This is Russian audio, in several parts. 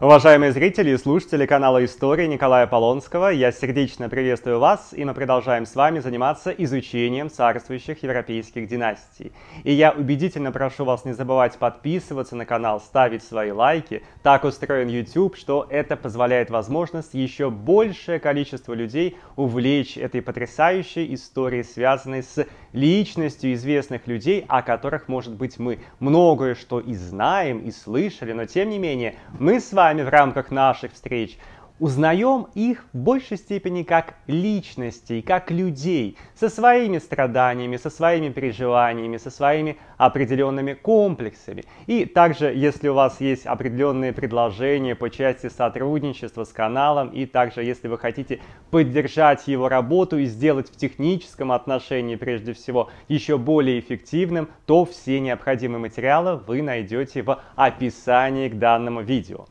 Уважаемые зрители и слушатели канала «История» Николая Полонского, я сердечно приветствую вас, и мы продолжаем с вами заниматься изучением царствующих европейских династий. И я убедительно прошу вас не забывать подписываться на канал, ставить свои лайки. Так устроен YouTube, что это позволяет возможность еще большее количество людей увлечь этой потрясающей историей, связанной с личностью известных людей, о которых, может быть, мы многое что и знаем, и слышали, но тем не менее мы с вами в рамках наших встреч – узнаем их в большей степени как личностей, как людей, со своими страданиями, со своими переживаниями, со своими определенными комплексами. И также, если у вас есть определенные предложения по части сотрудничества с каналом, и также, если вы хотите поддержать его работу и сделать в техническом отношении, прежде всего, еще более эффективным, то все необходимые материалы вы найдете в описании к данному видео.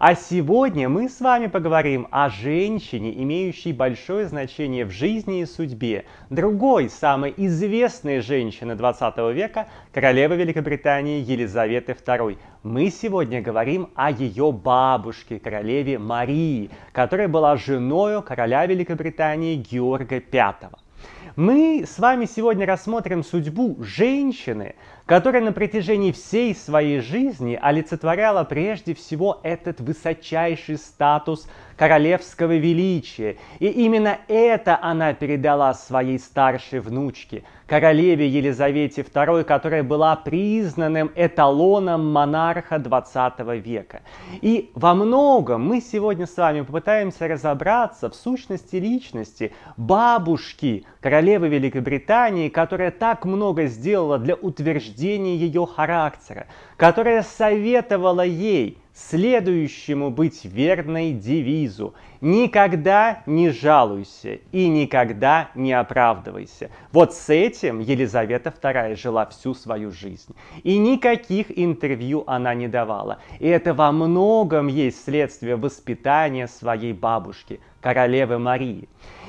А сегодня мы с вами поговорим о женщине, имеющей большое значение в жизни и судьбе, другой самой известной женщины 20 века, королевы Великобритании Елизаветы II. Мы сегодня говорим о ее бабушке, королеве Марии, которая была женою короля Великобритании Георга V. Мы с вами сегодня рассмотрим судьбу женщины, которая на протяжении всей своей жизни олицетворяла прежде всего этот высочайший статус королевского величия. И именно это она передала своей старшей внучке – королеве Елизавете II, которая была признанным эталоном монарха 20 века. И во многом мы сегодня с вами попытаемся разобраться в сущности личности бабушки королевы Великобритании, которая так много сделала для утверждения ее характера, которая советовала ей следующему быть верной девизу Никогда не жалуйся и никогда не оправдывайся. Вот с этим Елизавета II жила всю свою жизнь. И никаких интервью она не давала. И это во многом есть следствие воспитания своей бабушки, королевы Марии.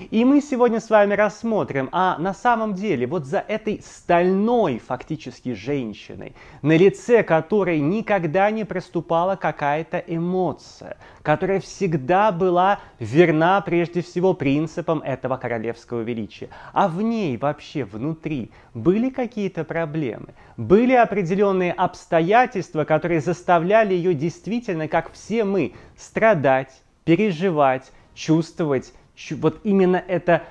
И мы сегодня с вами рассмотрим, а на самом деле вот за этой стальной фактически женщиной, на лице которой никогда не проступала какая-то эмоция, которая всегда была верна прежде всего принципам этого королевского величия. А в ней вообще внутри были какие-то проблемы, были определенные обстоятельства, которые заставляли ее действительно, как все мы, страдать, переживать, чувствовать вот именно это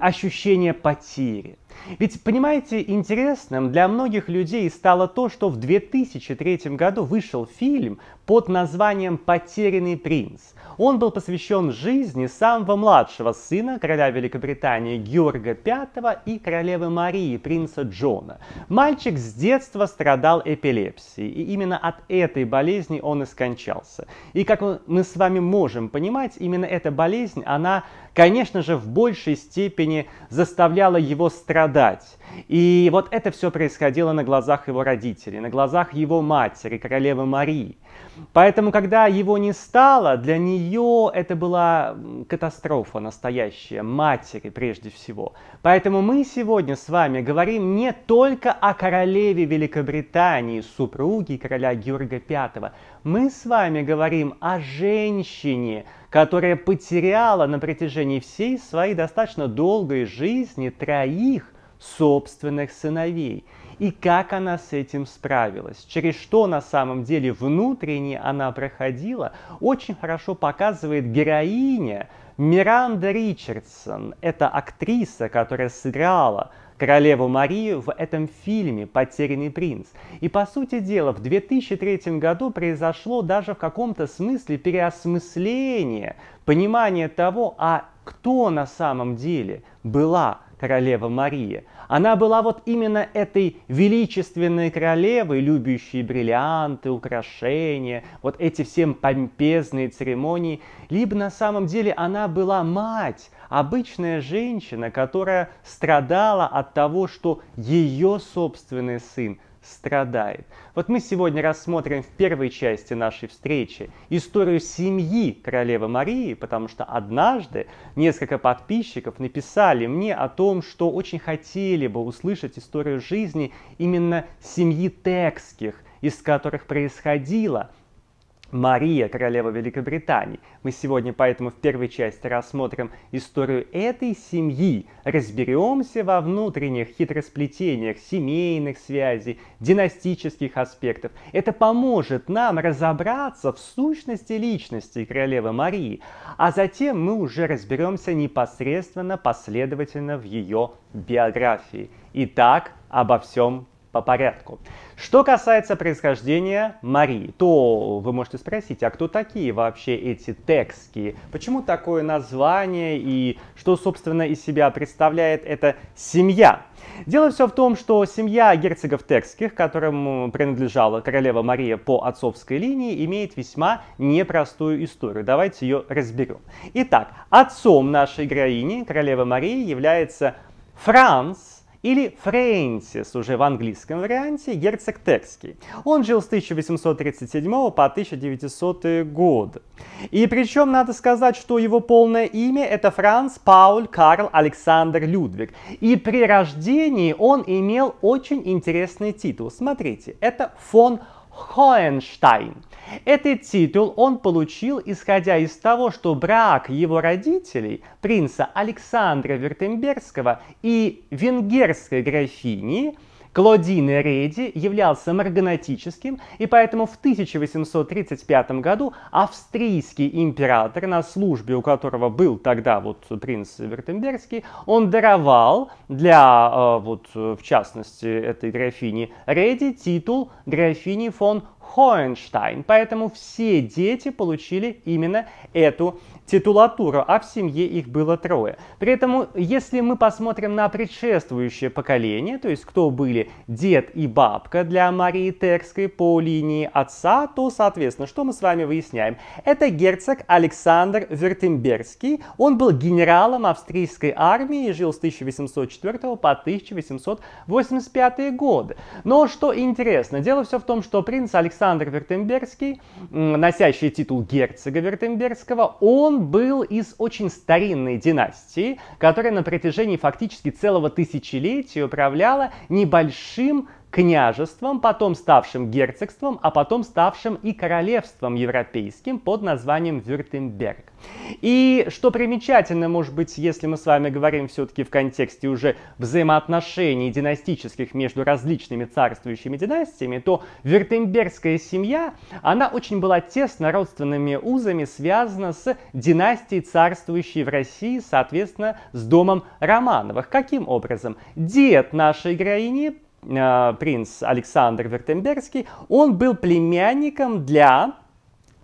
ощущение потери. Ведь, понимаете, интересным для многих людей стало то, что в 2003 году вышел фильм под названием «Потерянный принц». Он был посвящен жизни самого младшего сына короля Великобритании Георга V и королевы Марии, принца Джона. Мальчик с детства страдал эпилепсией, и именно от этой болезни он и скончался. И как мы с вами можем понимать, именно эта болезнь, она конечно же, в большей степени заставляло его страдать. И вот это все происходило на глазах его родителей, на глазах его матери, королевы Марии. Поэтому, когда его не стало, для нее это была катастрофа настоящая, матери прежде всего. Поэтому мы сегодня с вами говорим не только о королеве Великобритании, супруге короля Георга V. Мы с вами говорим о женщине, которая потеряла на протяжении всей своей достаточно долгой жизни троих собственных сыновей. И как она с этим справилась, через что на самом деле внутренне она проходила, очень хорошо показывает героиня Миранда Ричардсон. Это актриса, которая сыграла королеву Марию в этом фильме «Потерянный принц». И по сути дела в 2003 году произошло даже в каком-то смысле переосмысление, понимания того, а кто на самом деле была королева Мария. Она была вот именно этой величественной королевой, любящей бриллианты, украшения, вот эти всем помпезные церемонии, либо на самом деле она была мать, обычная женщина, которая страдала от того, что ее собственный сын – страдает. Вот мы сегодня рассмотрим в первой части нашей встречи историю семьи королевы Марии, потому что однажды несколько подписчиков написали мне о том, что очень хотели бы услышать историю жизни именно семьи Текских, из которых происходила Мария, королева Великобритании. Мы сегодня поэтому в первой части рассмотрим историю этой семьи, разберемся во внутренних хитросплетениях семейных связей, династических аспектов. Это поможет нам разобраться в сущности личности королевы Марии, а затем мы уже разберемся непосредственно последовательно в ее биографии. Итак, обо всем по порядку. Что касается происхождения Марии, то вы можете спросить, а кто такие вообще эти текские? Почему такое название и что, собственно, из себя представляет эта семья? Дело все в том, что семья герцогов текских, которым принадлежала королева Мария по отцовской линии, имеет весьма непростую историю. Давайте ее разберем. Итак, отцом нашей героини, королевы Марии, является Франц, или Фрэнсис уже в английском варианте герцог Текский. Он жил с 1837 по 1900 год. И причем надо сказать, что его полное имя это Франц Пауль Карл Александр Людвиг. И при рождении он имел очень интересный титул. Смотрите, это фон Хоенштайн. Этот титул он получил, исходя из того, что брак его родителей, принца Александра Вертемберского и венгерской графини – Клодин Реди являлся марганатическим, и поэтому в 1835 году австрийский император, на службе у которого был тогда вот принц Вертенбергский, он даровал для, э, вот э, в частности, этой графини Реди титул графини фон Хоенштайн. Поэтому все дети получили именно эту титулатуру, а в семье их было трое. При этом, если мы посмотрим на предшествующее поколение, то есть кто были дед и бабка для Марии Терской по линии отца, то, соответственно, что мы с вами выясняем? Это герцог Александр Вертемберский. Он был генералом австрийской армии и жил с 1804 по 1885 годы. Но что интересно, дело все в том, что принц Александр Вертемберский, носящий титул герцога Вертемберского, он был из очень старинной династии, которая на протяжении фактически целого тысячелетия управляла небольшим княжеством, потом ставшим герцогством, а потом ставшим и королевством европейским под названием Вюртемберг. И что примечательно, может быть, если мы с вами говорим все-таки в контексте уже взаимоотношений династических между различными царствующими династиями, то вюртембергская семья, она очень была тесно родственными узами связана с династией, царствующей в России, соответственно, с домом Романовых. Каким образом? Дед нашей героини Э, принц Александр Вертемберский, он был племянником для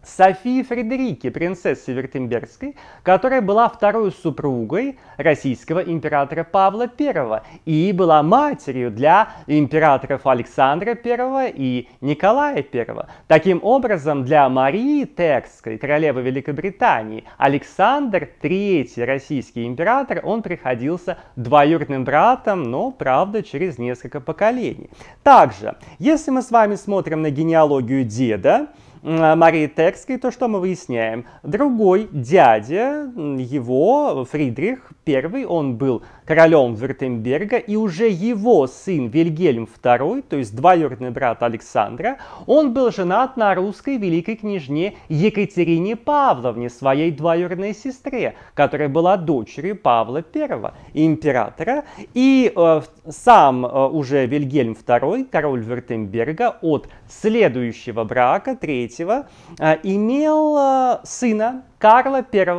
Софии Фредерике, принцессы Вертембергской, которая была второй супругой российского императора Павла I и была матерью для императоров Александра I и Николая I. Таким образом, для Марии Текской, королевы Великобритании, Александр III, российский император, он приходился двоюродным братом, но, правда, через несколько поколений. Также, если мы с вами смотрим на генеалогию деда, а, Марии Терской, то что мы выясняем? Другой дядя его, Фридрих I, он был королем Вертемберга, и уже его сын Вильгельм II, то есть двоюродный брат Александра, он был женат на русской великой княжне Екатерине Павловне, своей двоюродной сестре, которая была дочерью Павла I, императора, и э, сам э, уже Вильгельм II, король Вертемберга, от следующего брака, третьего III а, имел а, сына Карла I,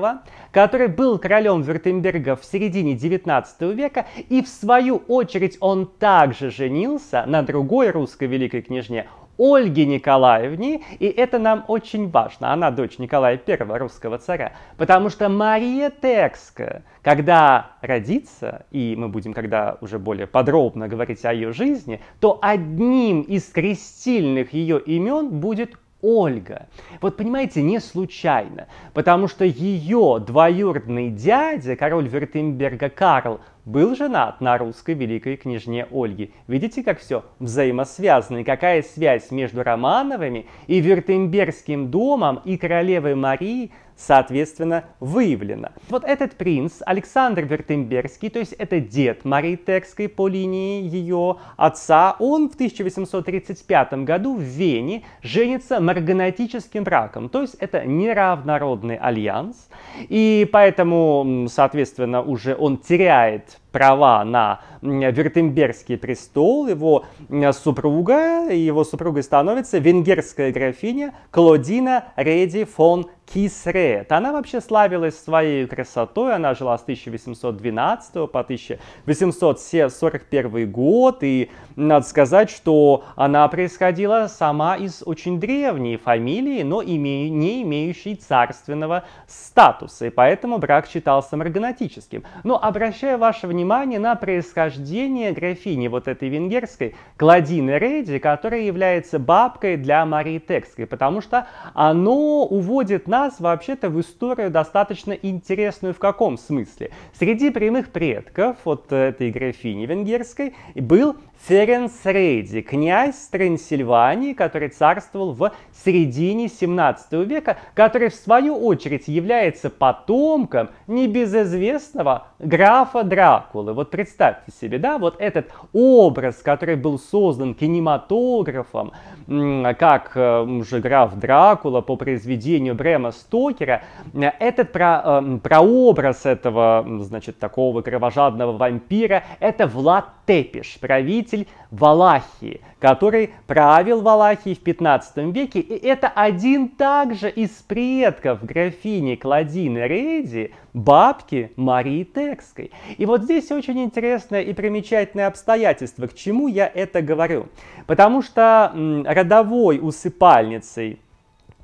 который был королем Вюртемберга в середине XIX века, и в свою очередь он также женился на другой русской великой княжне Ольге Николаевне, и это нам очень важно. Она дочь Николая I, русского царя. Потому что Мария Текская, когда родится, и мы будем когда уже более подробно говорить о ее жизни, то одним из крестильных ее имен будет Ольга. Вот понимаете, не случайно, потому что ее двоюродный дядя, король Вертемберга Карл, был женат на русской великой княжне Ольге. Видите, как все взаимосвязано и какая связь между Романовыми и Вертембергским домом и королевой Марии соответственно, выявлено. Вот этот принц Александр Вертемберский, то есть это дед Марии Терской по линии ее отца, он в 1835 году в Вене женится марганатическим браком, то есть это неравнородный альянс, и поэтому, соответственно, уже он теряет права на Вертемберский престол, его супруга, его супругой становится венгерская графиня Клодина Реди фон Кисрет. Она вообще славилась своей красотой, она жила с 1812 по 1841 год, и надо сказать, что она происходила сама из очень древней фамилии, но име... не имеющей царственного статуса, и поэтому брак считался марганатическим. Но обращаю ваше внимание внимание на происхождение графини вот этой венгерской, Кладины Рейди, которая является бабкой для Марии Текской, потому что оно уводит нас вообще-то в историю достаточно интересную в каком смысле. Среди прямых предков вот этой графини венгерской был Теренсрейди, князь Трансильвании, который царствовал в середине 17 века, который в свою очередь является потомком небезызвестного графа Дракулы. Вот представьте себе, да, вот этот образ, который был создан кинематографом, как э, уже граф Дракула по произведению Брема Стокера, этот про, э, прообраз этого, значит, такого кровожадного вампира, это Влад Тепиш, правитель правитель Валахии, который правил Валахией в 15 веке. И это один также из предков графини Кладины Рейди, бабки Марии Текской. И вот здесь очень интересное и примечательное обстоятельство, к чему я это говорю. Потому что родовой усыпальницей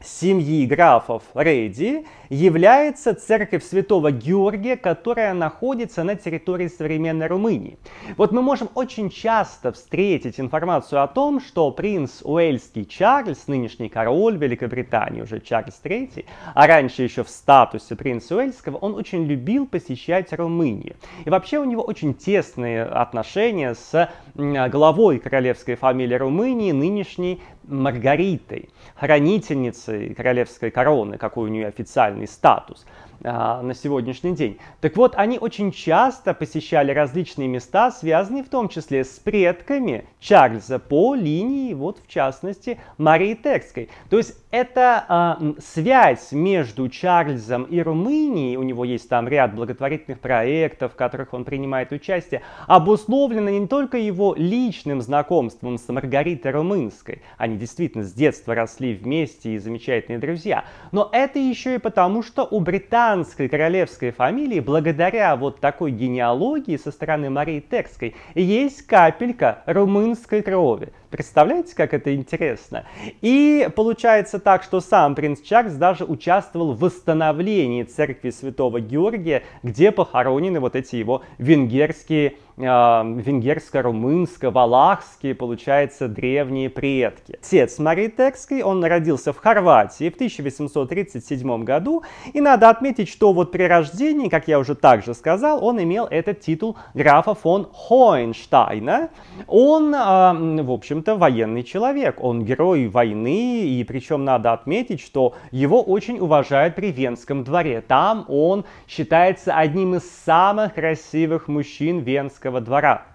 семьи графов Рейди является церковь святого Георгия, которая находится на территории современной Румынии. Вот мы можем очень часто встретить информацию о том, что принц Уэльский Чарльз, нынешний король Великобритании, уже Чарльз III, а раньше еще в статусе принца Уэльского, он очень любил посещать Румынию. И вообще у него очень тесные отношения с главой королевской фамилии Румынии, нынешней Маргаритой, хранительницей королевской короны, какой у нее официальный статус, а, на сегодняшний день. Так вот, они очень часто посещали различные места, связанные в том числе с предками Чарльза по линии, вот в частности, Марии Текской. То есть это э, связь между Чарльзом и Румынией, у него есть там ряд благотворительных проектов, в которых он принимает участие, обусловлена не только его личным знакомством с Маргаритой Румынской, они действительно с детства росли вместе и замечательные друзья, но это еще и потому, что у Британии данской королевской фамилии, благодаря вот такой генеалогии со стороны Марии Текской, есть капелька румынской крови. Представляете, как это интересно? И получается так, что сам принц Чарльз даже участвовал в восстановлении церкви святого Георгия, где похоронены вот эти его венгерские а, венгерско-румынско-валахские, получается, древние предки. Отец Марии Терской, он родился в Хорватии в 1837 году, и надо отметить, что вот при рождении, как я уже также сказал, он имел этот титул графа фон Хоенштайна. Он, а, в общем общем-то, военный человек. Он герой войны, и причем надо отметить, что его очень уважают при Венском дворе. Там он считается одним из самых красивых мужчин Венского двора.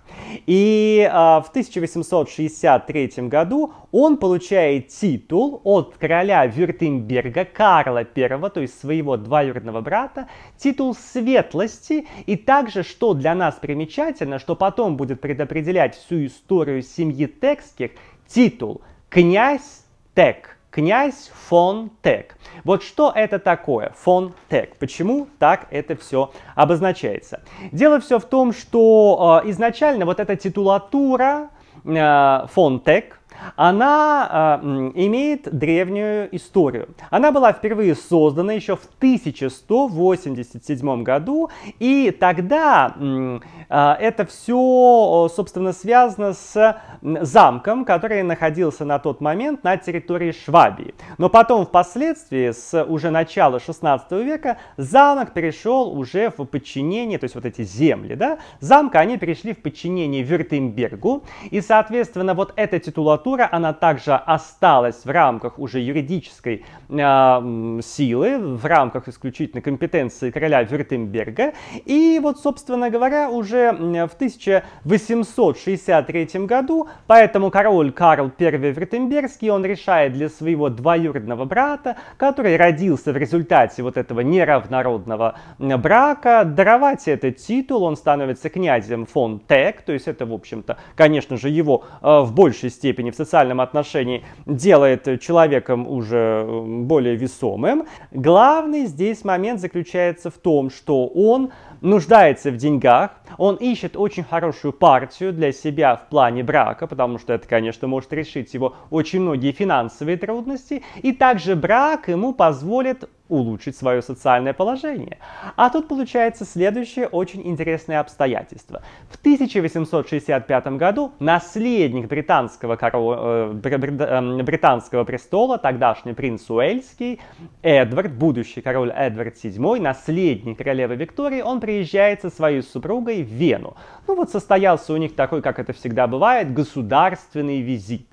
И э, в 1863 году он получает титул от короля Вюртемберга Карла I, то есть своего двоюродного брата, титул светлости, и также, что для нас примечательно, что потом будет предопределять всю историю семьи Текских, титул князь Тек князь фон Тек. Вот что это такое фон Тек? Почему так это все обозначается? Дело все в том, что э, изначально вот эта титулатура э, фон Тек, она э, имеет древнюю историю. Она была впервые создана еще в 1187 году, и тогда э, это все, собственно, связано с замком, который находился на тот момент на территории Швабии. Но потом, впоследствии, с уже начала 16 века, замок перешел уже в подчинение, то есть вот эти земли, да, замка, они перешли в подчинение Вюртембергу, и, соответственно, вот эта титулатура структура, она также осталась в рамках уже юридической э, силы, в рамках исключительно компетенции короля Вюртемберга. И вот, собственно говоря, уже в 1863 году, поэтому король Карл I Вюртембергский, он решает для своего двоюродного брата, который родился в результате вот этого неравнородного брака, даровать этот титул, он становится князем фон Тек, то есть это, в общем-то, конечно же, его э, в большей степени в социальном отношении делает человеком уже более весомым. Главный здесь момент заключается в том, что он нуждается в деньгах, он ищет очень хорошую партию для себя в плане брака, потому что это, конечно, может решить его очень многие финансовые трудности, и также брак ему позволит улучшить свое социальное положение. А тут получается следующее очень интересное обстоятельство. В 1865 году наследник британского, корол... Э, эм, британского престола, тогдашний принц Уэльский, Эдвард, будущий король Эдвард VII, наследник королевы Виктории, он приезжает со своей супругой в Вену. Ну вот состоялся у них такой, как это всегда бывает, государственный визит.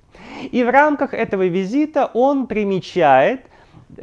И в рамках этого визита он примечает –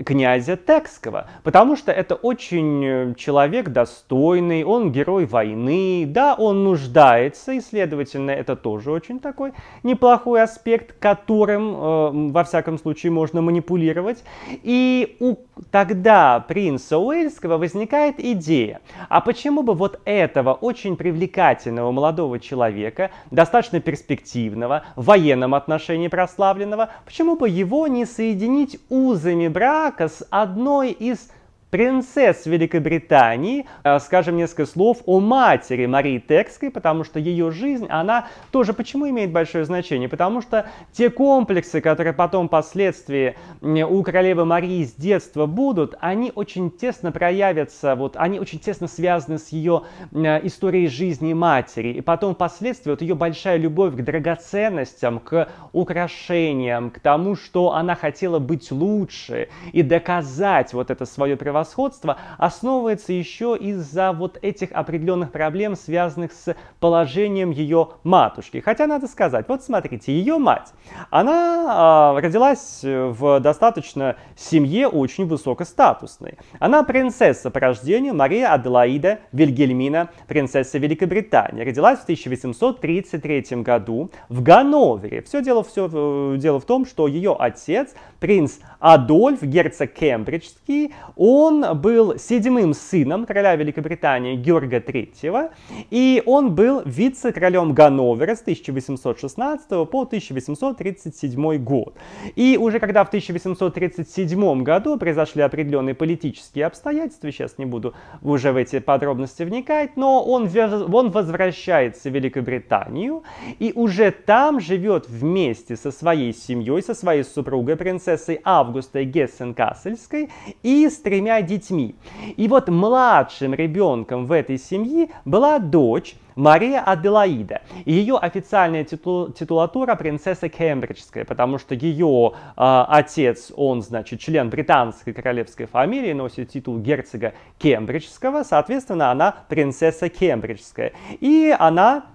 князя Текского, потому что это очень э, человек достойный, он герой войны, да, он нуждается, и, следовательно, это тоже очень такой неплохой аспект, которым, э, во всяком случае, можно манипулировать. И у тогда принца Уэльского возникает идея, а почему бы вот этого очень привлекательного молодого человека, достаточно перспективного, в военном отношении прославленного, почему бы его не соединить узами брака брака с одной из принцесс Великобритании. Э, скажем несколько слов о матери Марии Терской, потому что ее жизнь, она тоже почему имеет большое значение? Потому что те комплексы, которые потом впоследствии у королевы Марии с детства будут, они очень тесно проявятся, вот они очень тесно связаны с ее э, историей жизни матери. И потом впоследствии вот ее большая любовь к драгоценностям, к украшениям, к тому, что она хотела быть лучше и доказать вот это свое превосходство превосходства основывается еще из-за вот этих определенных проблем, связанных с положением ее матушки. Хотя надо сказать, вот смотрите, ее мать, она а, э, родилась в достаточно семье очень высокостатусной. Она принцесса по рождению Мария Аделаида Вильгельмина, принцесса Великобритании. Родилась в 1833 году в Ганновере. Все дело, все, э, дело в том, что ее отец, принц Адольф, герцог Кембриджский, он он был седьмым сыном короля Великобритании Георга III, и он был вице-королем Ганновера с 1816 по 1837 год. И уже когда в 1837 году произошли определенные политические обстоятельства, сейчас не буду уже в эти подробности вникать, но он, он возвращается в Великобританию и уже там живет вместе со своей семьей, со своей супругой, принцессой Августой Гессен-Кассельской и с тремя детьми. И вот младшим ребенком в этой семье была дочь Мария Аделаида. И ее официальная титу титулатура принцесса Кембриджская, потому что ее э, а, отец, он, значит, член британской королевской фамилии, носит титул герцога Кембриджского, соответственно, она принцесса Кембриджская. И она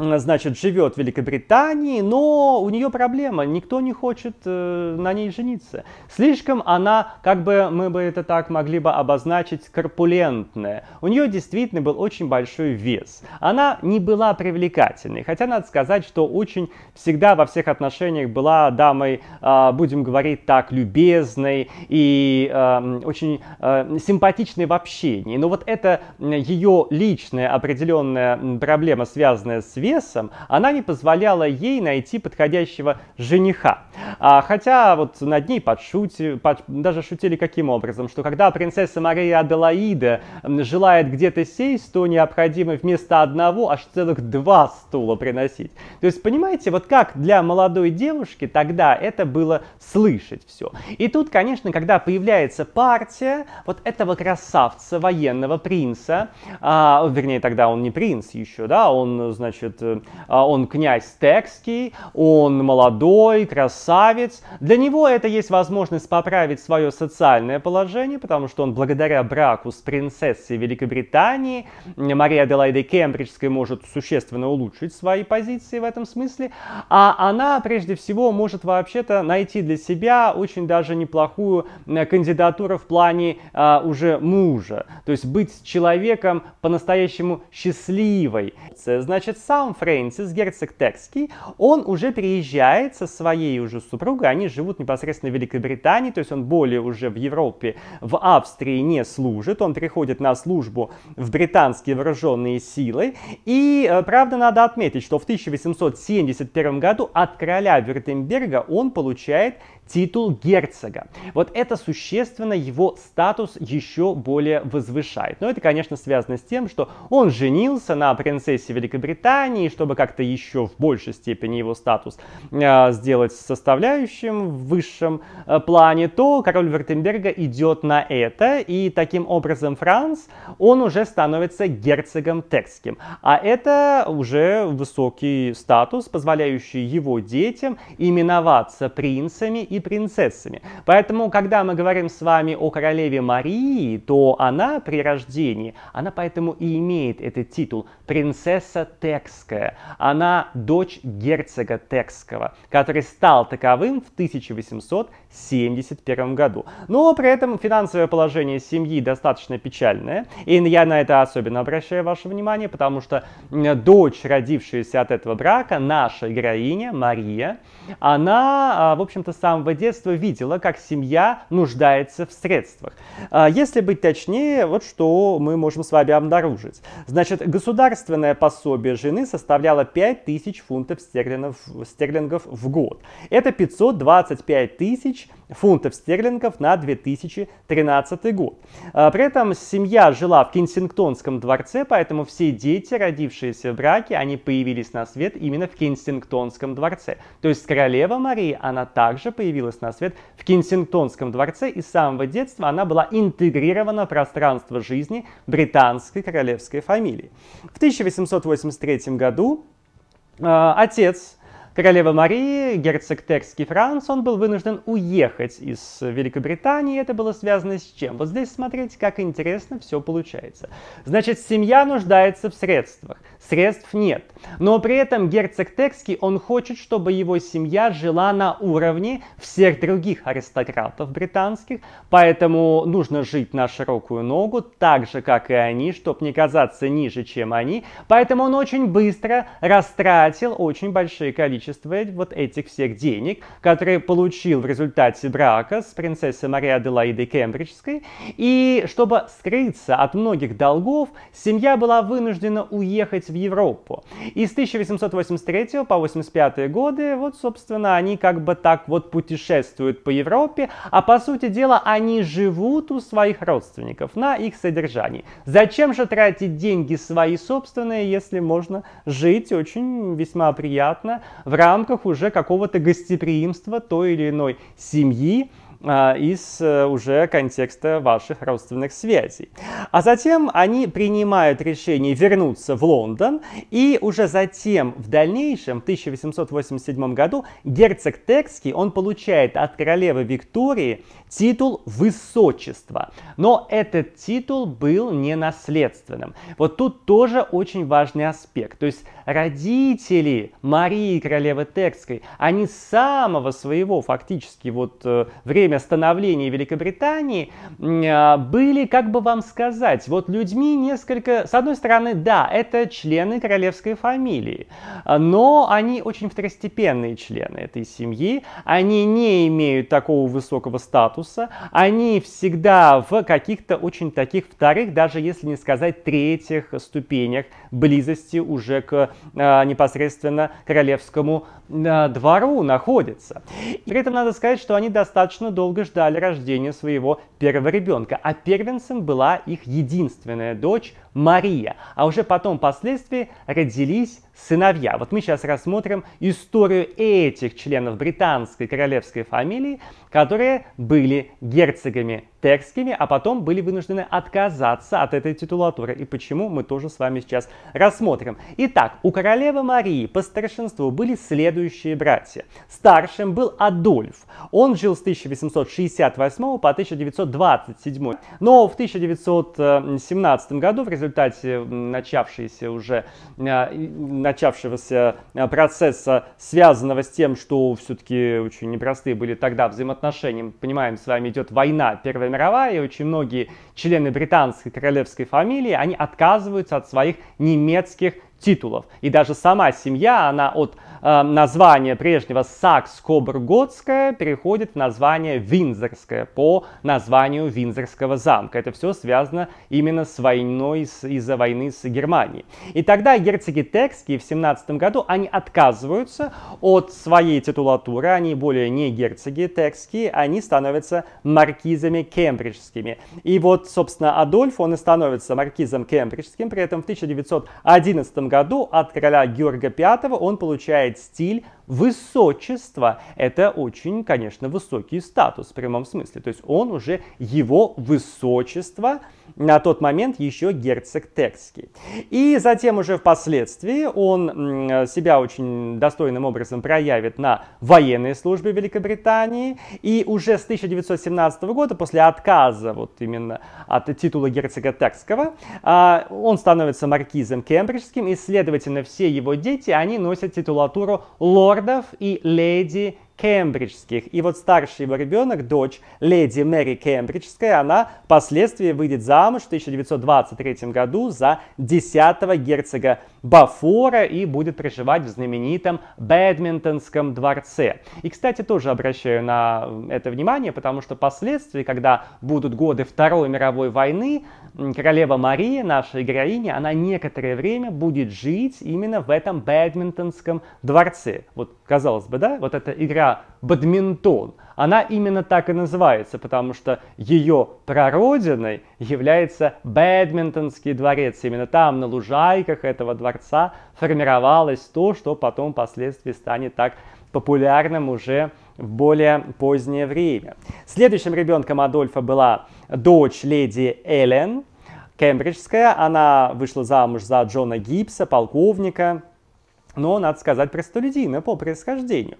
Э, значит, живет в Великобритании, но у нее проблема, никто не хочет э, на ней жениться. Слишком она, как бы мы бы это так могли бы обозначить, корпулентная. У нее действительно был очень большой вес. Она не была привлекательной, хотя надо сказать, что очень всегда во всех отношениях была дамой, э, будем говорить так, любезной и э, очень э, симпатичной в общении. Но вот это ее личная определенная проблема, связанная с весом, весом, она не позволяла ей найти подходящего жениха. А, хотя вот над ней подшути, под, даже шутили каким образом, что когда принцесса Мария Аделаида желает где-то сесть, то необходимо вместо одного аж целых два стула приносить. То есть, понимаете, вот как для молодой девушки тогда это было слышать все. И тут, конечно, когда появляется партия вот этого красавца, военного принца, а, вернее, тогда он не принц еще, да, он, значит, Э, а он князь Текский, он молодой, красавец. Для него это есть возможность поправить свое социальное положение, потому что он благодаря браку с принцессой Великобритании, Мария Аделаида Кембриджской может существенно улучшить свои позиции в этом смысле, а она прежде всего может вообще-то найти для себя очень даже неплохую кандидатуру в плане а, уже мужа, то есть быть человеком по-настоящему счастливой. Значит, сам сам Фрэнсис, герцог Текский, он уже переезжает со своей уже супругой, они живут непосредственно в Великобритании, то есть он более уже в Европе, в Австрии не служит, он приходит на службу в британские вооруженные силы. И, э, правда, надо отметить, что в 1871 году от короля Вертемберга он получает титул герцога. Вот это существенно его статус еще более возвышает. Но это, конечно, связано с тем, что он женился на принцессе Великобритании, чтобы как-то еще в большей степени его статус э, сделать составляющим в высшем э, плане, то король Вертемберга идет на это, и таким образом Франц, он уже становится герцогом текским. А это уже высокий статус, позволяющий его детям именоваться принцами и принцессами. Поэтому, когда мы говорим с вами о королеве Марии, то она при рождении, она поэтому и имеет этот титул «принцесса Текская». Она дочь герцога Текского, который стал таковым в 1871 году. Но при этом финансовое положение семьи достаточно печальное, и я на это особенно обращаю ваше внимание, потому что э, дочь, родившаяся от этого брака, наша героиня Мария, она, а, в общем-то, с самого самого детства видела, как семья нуждается в средствах. А, если быть точнее, вот что мы можем с вами обнаружить. Значит, государственное пособие жены составляло 5000 фунтов стерлингов, стерлингов в год. Это 525 тысяч фунтов стерлингов на 2013 год. А, при этом семья жила в Кенсингтонском дворце, поэтому все дети, родившиеся в браке, они появились на свет именно в Кенсингтонском дворце. То есть королева Мария, она также появилась появилась на свет в Кенсингтонском дворце, и с самого детства она была интегрирована в пространство жизни британской королевской фамилии. В 1883 году э, отец Королева Марии, герцог Терский Франц, он был вынужден уехать из Великобритании. Это было связано с чем? Вот здесь смотрите, как интересно все получается. Значит, семья нуждается в средствах. Средств нет. Но при этом герцог Терский, он хочет, чтобы его семья жила на уровне всех других аристократов британских. Поэтому нужно жить на широкую ногу, так же, как и они, чтобы не казаться ниже, чем они. Поэтому он очень быстро растратил очень большие количества количестве вот этих всех денег, которые получил в результате брака с принцессой Мария Аделаидой Кембриджской. И чтобы скрыться от многих долгов, семья была вынуждена уехать в Европу. И с 1883 по 85 годы, вот, собственно, они как бы так вот путешествуют по Европе, а по сути дела они живут у своих родственников на их содержании. Зачем же тратить деньги свои собственные, если можно жить очень весьма приятно в рамках уже какого-то гостеприимства той или иной семьи, а, из э, уже контекста ваших родственных связей. А затем они принимают решение вернуться в Лондон, и уже затем, в дальнейшем, в 1887 году, герцог Текский, он получает от королевы Виктории титул высочества. Но этот титул был не наследственным. Вот тут тоже очень важный аспект. То есть родители Марии Королевы Текской, они с самого своего фактически вот э, время становления Великобритании э, были, как бы вам сказать, вот людьми несколько... С одной стороны, да, это члены королевской фамилии, но они очень второстепенные члены этой семьи, они не имеют такого высокого статуса, статуса, они всегда в каких-то очень таких вторых, даже если не сказать третьих ступенях близости уже к а, непосредственно королевскому двору находится. И при этом надо сказать, что они достаточно долго ждали рождения своего первого ребенка, а первенцем была их единственная дочь Мария, а уже потом впоследствии родились сыновья. Вот мы сейчас рассмотрим историю этих членов британской королевской фамилии, которые были герцогами перскими, а потом были вынуждены отказаться от этой титулатуры. И почему мы тоже с вами сейчас рассмотрим. Итак, у королевы Марии по старшинству были следующие братья. Старшим был Адольф. Он жил с 1868 по 1927. Но в 1917 году в результате э, начавшегося уже э, начавшегося процесса, связанного с тем, что все-таки очень непростые были тогда взаимоотношения, понимаем, с вами идет война, Первая мировая, и очень многие члены британской королевской фамилии, они отказываются от своих немецких титулов. И даже сама семья, она от э, названия прежнего Сакс-Кобрготская переходит в название Винзорская по названию Винзорского замка. Это все связано именно с войной, из-за войны с Германией. И тогда герцоги Текские в 17 году, они отказываются от своей титулатуры, они более не герцоги Текские, они становятся маркизами кембриджскими. И вот, собственно, Адольф, он и становится маркизом кембриджским, при этом в 1911 году от короля Георга V он получает стиль высочества. Это очень, конечно, высокий статус в прямом смысле. То есть он уже его высочество – на тот момент еще герцог Текский, И затем уже впоследствии он себя очень достойным образом проявит на военной службе Великобритании. И уже с 1917 года, после отказа вот именно от титула герцога Текского а, он становится маркизом кембриджским, и, следовательно, все его дети, они носят титулатуру лордов и леди Кембриджских. И вот старший его ребенок, дочь леди Мэри Кембриджская, она впоследствии выйдет замуж в 1923 году за 10-го герцога Бафора и будет проживать в знаменитом Бэдминтонском дворце. И, кстати, тоже обращаю на это внимание, потому что впоследствии, когда будут годы Второй мировой войны, королева Мария, наша героиня, она некоторое время будет жить именно в этом Бэдминтонском дворце. Вот, казалось бы, да, вот эта игра бадминтон, она именно так и называется, потому что ее прародиной является Бэдминтонский дворец. Именно там, на лужайках этого дворца, формировалось то, что потом впоследствии станет так популярным уже в более позднее время. Следующим ребенком Адольфа была дочь леди Эллен, кембриджская. Она вышла замуж за Джона Гибса, полковника, но, надо сказать, простолюдина по происхождению.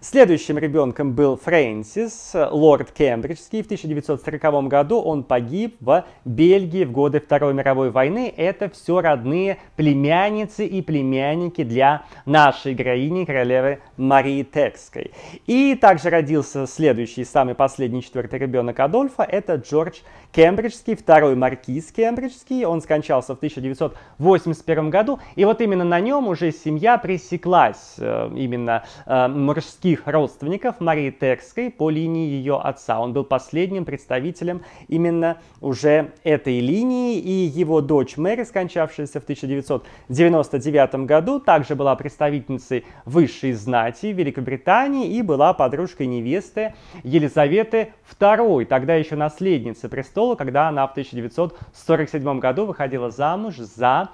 Следующим ребенком был Фрэнсис, лорд Кембриджский. В 1940 году он погиб в Бельгии в годы Второй мировой войны. Это все родные племянницы и племянники для нашей героини, королевы Марии Текской. И также родился следующий, самый последний, четвертый ребенок Адольфа. Это Джордж Кембриджский, второй маркиз Кембриджский. Он скончался в 1981 году. И вот именно на нем уже семья семья пресеклась э, именно э, мужских родственников Марии Терской по линии ее отца. Он был последним представителем именно уже этой линии, и его дочь Мэри, скончавшаяся в 1999 году, также была представительницей высшей знати Великобритании и была подружкой невесты Елизаветы II, тогда еще наследницы престола, когда она в 1947 году выходила замуж за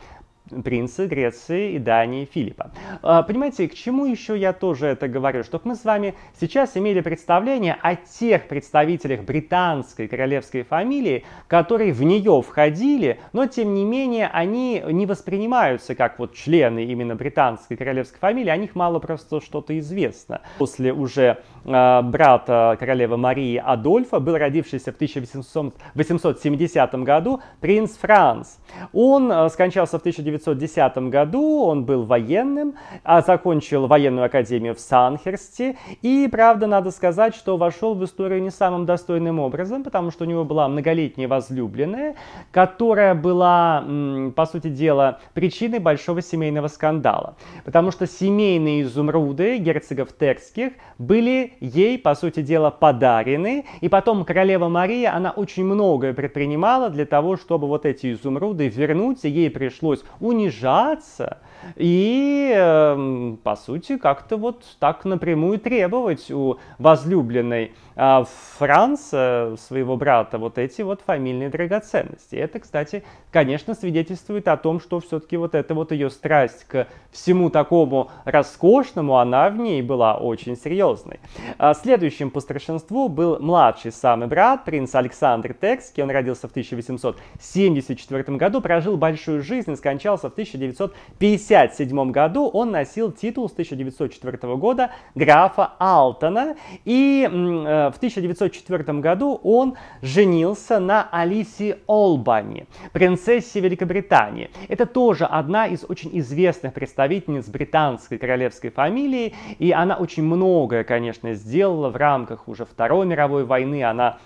Принца Греции и Дании Филиппа. А, понимаете, к чему еще я тоже это говорю? Чтобы мы с вами сейчас имели представление о тех представителях британской королевской фамилии, которые в нее входили, но тем не менее они не воспринимаются как вот члены именно британской королевской фамилии, о них мало просто что-то известно. После уже а, брата королевы Марии Адольфа был родившийся в 1870 году принц Франц. Он а, скончался в 1900 1910 году он был военным, а закончил военную академию в Санхерсте. И, правда, надо сказать, что вошел в историю не самым достойным образом, потому что у него была многолетняя возлюбленная, которая была, по сути дела, причиной большого семейного скандала. Потому что семейные изумруды герцогов Терских были ей, по сути дела, подарены. И потом королева Мария, она очень многое предпринимала для того, чтобы вот эти изумруды вернуть. И ей пришлось унижаться и, эм, по сути, как-то вот так напрямую требовать у возлюбленной а, Франц своего брата вот эти вот фамильные драгоценности. Это, кстати, конечно, свидетельствует о том, что все-таки вот эта вот ее страсть к всему такому роскошному, она в ней была очень серьезной. А, следующим по старшинству был младший самый брат, принц Александр Текский. Он родился в 1874 году, прожил большую жизнь и скончался в 1957 году. Он носил титул с 1904 года графа Алтона и э, в 1904 году он женился на Алисе Олбани, принцессе Великобритании. Это тоже одна из очень известных представительниц британской королевской фамилии, и она очень многое, конечно, сделала в рамках уже Второй мировой войны. Она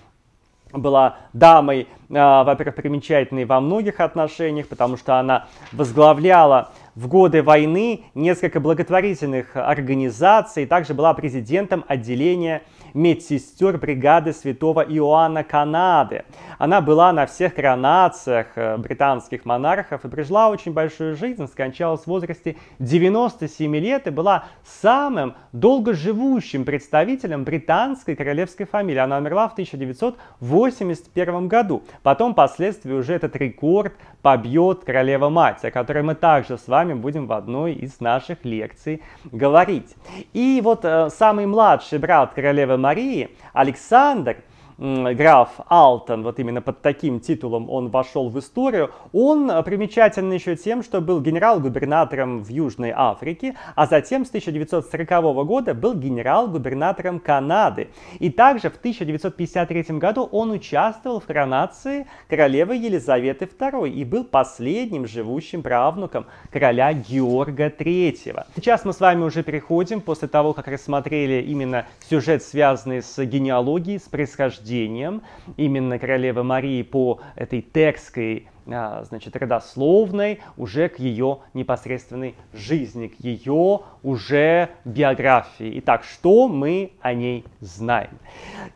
была дамой, а, во-первых, примечательной во многих отношениях, потому что она возглавляла в годы войны несколько благотворительных организаций, также была президентом отделения медсестер бригады святого Иоанна Канады. Она была на всех коронациях э, британских монархов и прожила очень большую жизнь, скончалась в возрасте 97 лет и была самым долгоживущим представителем британской королевской фамилии. Она умерла в 1981 году. Потом впоследствии уже этот рекорд побьет королева-мать, о которой мы также с вами будем в одной из наших лекций говорить. И вот э, самый младший брат королевы Марии Александр граф Алтон, вот именно под таким титулом он вошел в историю, он э, примечателен еще тем, что был генерал-губернатором в Южной Африке, а затем с 1940 года был генерал-губернатором Канады. И также в 1953 году он участвовал в коронации королевы Елизаветы II и был последним живущим правнуком короля Георга III. Сейчас мы с вами уже переходим, после того, как рассмотрели именно сюжет, связанный с генеалогией, с происхождением происхождением. Именно королева Марии по этой текстской, а, значит, родословной уже к ее непосредственной жизни, к ее уже биографии. Итак, что мы о ней знаем?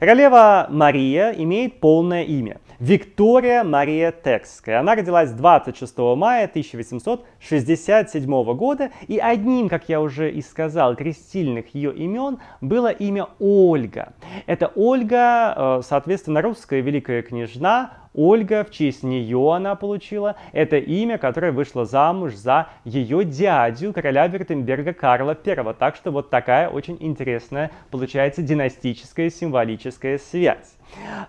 Королева Мария имеет полное имя. Виктория Мария Текская. Она родилась 26 мая 1867 года, и одним, как я уже и сказал, крестильных ее имен было имя Ольга. Это Ольга, э, соответственно, русская великая княжна, Ольга, в честь нее она получила это имя, которое вышло замуж за ее дядю, короля Вертемберга Карла I. Так что вот такая очень интересная получается династическая символическая связь.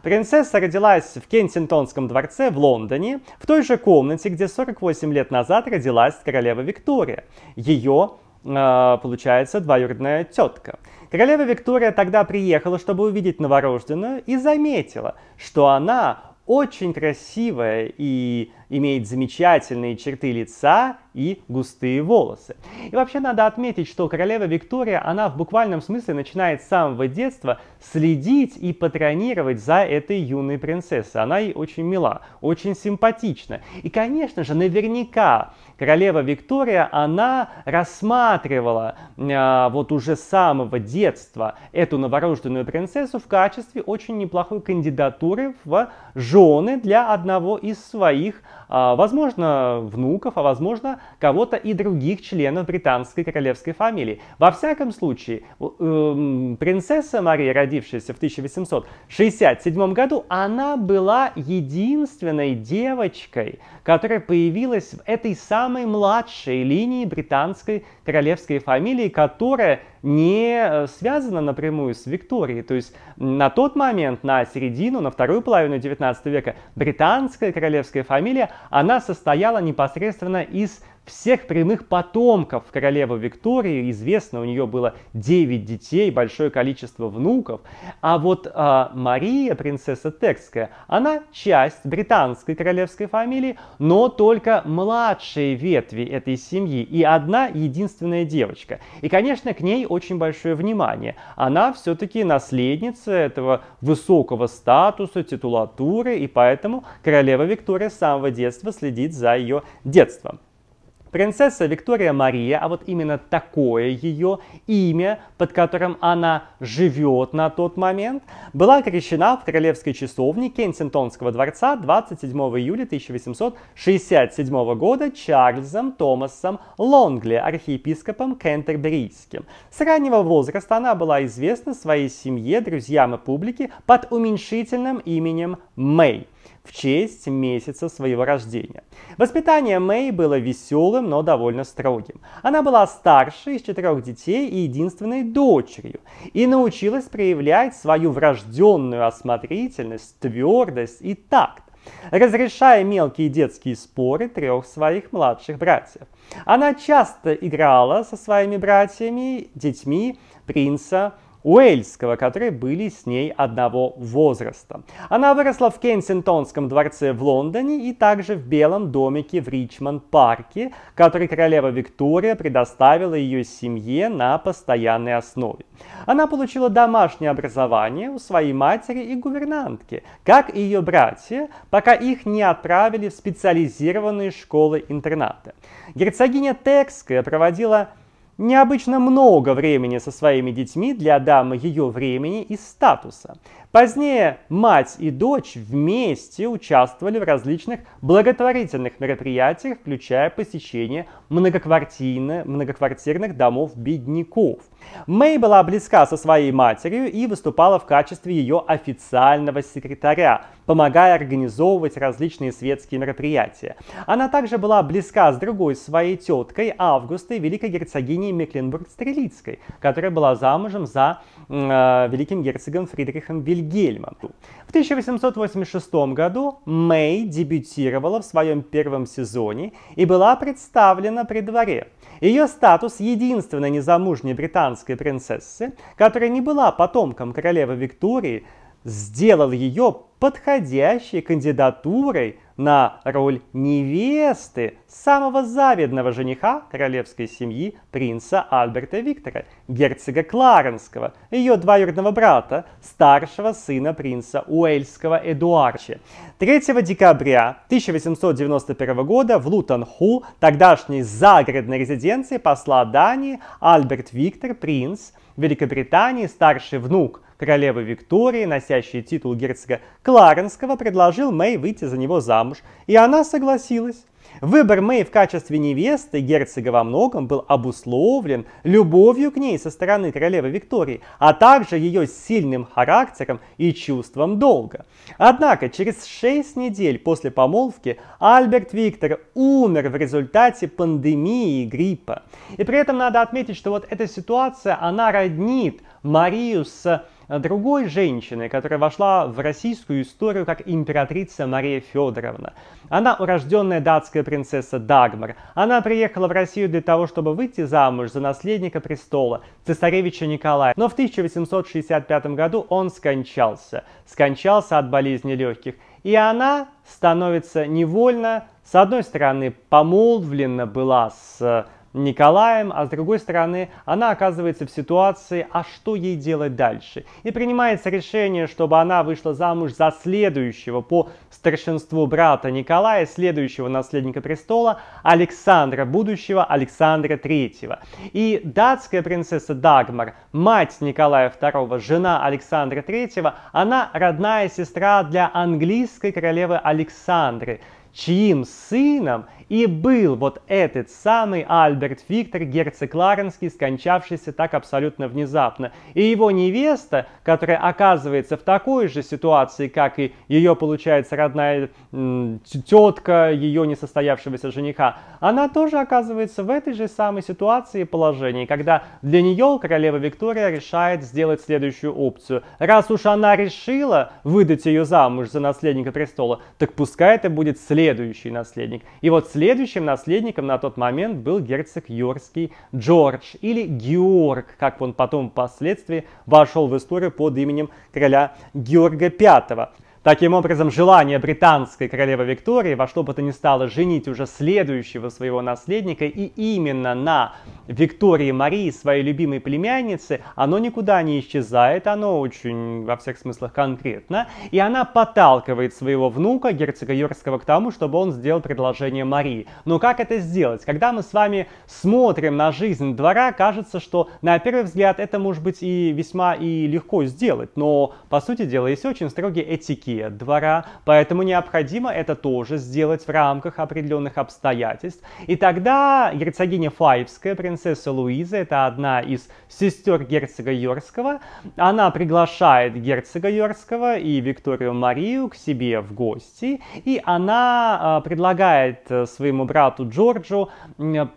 Принцесса родилась в Кенсингтонском дворце в Лондоне, в той же комнате, где 48 лет назад родилась королева Виктория. Ее э, получается, двоюродная тетка. Королева Виктория тогда приехала, чтобы увидеть новорожденную, и заметила, что она очень красивая и имеет замечательные черты лица и густые волосы. И вообще надо отметить, что королева Виктория, она в буквальном смысле начинает с самого детства следить и патронировать за этой юной принцессой. Она ей очень мила, очень симпатична. И, конечно же, наверняка королева Виктория, она рассматривала э, вот уже с самого детства эту новорожденную принцессу в качестве очень неплохой кандидатуры в жены для одного из своих, э, возможно, внуков, а возможно, кого-то и других членов британской королевской фамилии. Во всяком случае, эм, принцесса Мария, родившаяся в 1867 году, она была единственной девочкой, которая появилась в этой самой младшей линии британской королевской фамилии, которая не э, связана напрямую с Викторией. То есть на тот момент, на середину, на вторую половину 19 века британская королевская фамилия, она состояла непосредственно из всех прямых потомков королевы Виктории. Известно, у нее было 9 детей, большое количество внуков. А вот э, Мария, принцесса Текская, она часть британской королевской фамилии, но только младшей ветви этой семьи. И одна единственная девочка. И, конечно, к ней очень большое внимание. Она все-таки наследница этого высокого статуса, титулатуры, и поэтому королева Виктория с самого детства следит за ее детством. Принцесса Виктория Мария, а вот именно такое ее имя, под которым она живет на тот момент, была крещена в королевской часовне Кенсингтонского дворца 27 июля 1867 года Чарльзом Томасом Лонгли, архиепископом Кентерберийским. С раннего возраста она была известна своей семье, друзьям и публике под уменьшительным именем Мэй в честь месяца своего рождения. Воспитание Мэй было веселым, но довольно строгим. Она была старшей из четырех детей и единственной дочерью, и научилась проявлять свою врожденную осмотрительность, твердость и такт разрешая мелкие детские споры трех своих младших братьев. Она часто играла со своими братьями, детьми принца Уэльского, которые были с ней одного возраста. Она выросла в Кенсингтонском дворце в Лондоне и также в Белом домике в Ричмонд-парке, который королева Виктория предоставила ее семье на постоянной основе. Она получила домашнее образование у своей матери и гувернантки, как и ее братья, пока их не отправили в специализированные школы-интернаты. Герцогиня Текская проводила необычно много времени со своими детьми для дамы ее времени и статуса. Позднее мать и дочь вместе участвовали в различных благотворительных мероприятиях, включая посещение многоквартирных домов бедняков – Мэй была близка со своей матерью и выступала в качестве ее официального секретаря, помогая организовывать различные светские мероприятия. Она также была близка с другой своей теткой Августой, великой герцогиней Мекленбург-Стрелицкой, которая была замужем за э, великим герцогом Фридрихом Вильгельмом. В 1886 году Мэй дебютировала в своем первом сезоне и была представлена при дворе. Ее статус единственной незамужней британской британской принцессы, которая не была потомком королевы Виктории, сделал ее подходящей кандидатурой на роль невесты самого завидного жениха королевской семьи принца Альберта Виктора, герцога Кларенского, ее двоюродного брата, старшего сына принца Уэльского Эдуарчи. 3 декабря 1891 года в Лутон-Ху, тогдашней загородной резиденции посла Дании, Альберт Виктор, принц, в Великобритании старший внук королевы Виктории, носящий титул герцога Кларенского, предложил Мэй выйти за него замуж, и она согласилась. Выбор Мэй в качестве невесты герцога во многом был обусловлен любовью к ней со стороны королевы Виктории, а также ее сильным характером и чувством долга. Однако через 6 недель после помолвки Альберт Виктор умер в результате пандемии гриппа. И при этом надо отметить, что вот эта ситуация, она роднит Марию с другой женщины, которая вошла в российскую историю как императрица Мария Федоровна. Она урожденная датская принцесса Дагмар. Она приехала в Россию для того, чтобы выйти замуж за наследника престола, цесаревича Николая. Но в 1865 году он скончался. Скончался от болезни легких. И она становится невольно, с одной стороны, помолвлена была с Николаем, а с другой стороны она оказывается в ситуации, а что ей делать дальше? И принимается решение, чтобы она вышла замуж за следующего по старшинству брата Николая, следующего наследника престола, Александра будущего, Александра III. И датская принцесса Дагмар, мать Николая II, жена Александра III, она родная сестра для английской королевы Александры, чьим сыном и был вот этот самый Альберт Виктор, герцог Ларенский, скончавшийся так абсолютно внезапно. И его невеста, которая оказывается в такой же ситуации, как и ее, получается, родная тетка ее несостоявшегося жениха, она тоже оказывается в этой же самой ситуации и положении, когда для нее королева Виктория решает сделать следующую опцию. Раз уж она решила выдать ее замуж за наследника престола, так пускай это будет следующий наследник. И вот Следующим наследником на тот момент был герцог Йоркский Джордж, или Георг, как он потом впоследствии вошел в историю под именем короля Георга V. Таким образом, желание британской королевы Виктории во что бы то ни стало женить уже следующего своего наследника и именно на Виктории Марии, своей любимой племяннице, оно никуда не исчезает, оно очень во всех смыслах конкретно, и она подталкивает своего внука, герцога Йоркского, к тому, чтобы он сделал предложение Марии. Но как это сделать? Когда мы с вами смотрим на жизнь двора, кажется, что на первый взгляд это может быть и весьма и легко сделать, но по сути дела есть очень строгий этикет, сосед двора, поэтому необходимо это тоже сделать в рамках определенных обстоятельств. И тогда герцогиня Файвская, принцесса Луиза, это одна из сестер герцога Йорского, она приглашает герцога Йорского и Викторию Марию к себе в гости, и она а, предлагает э, своему брату Джорджу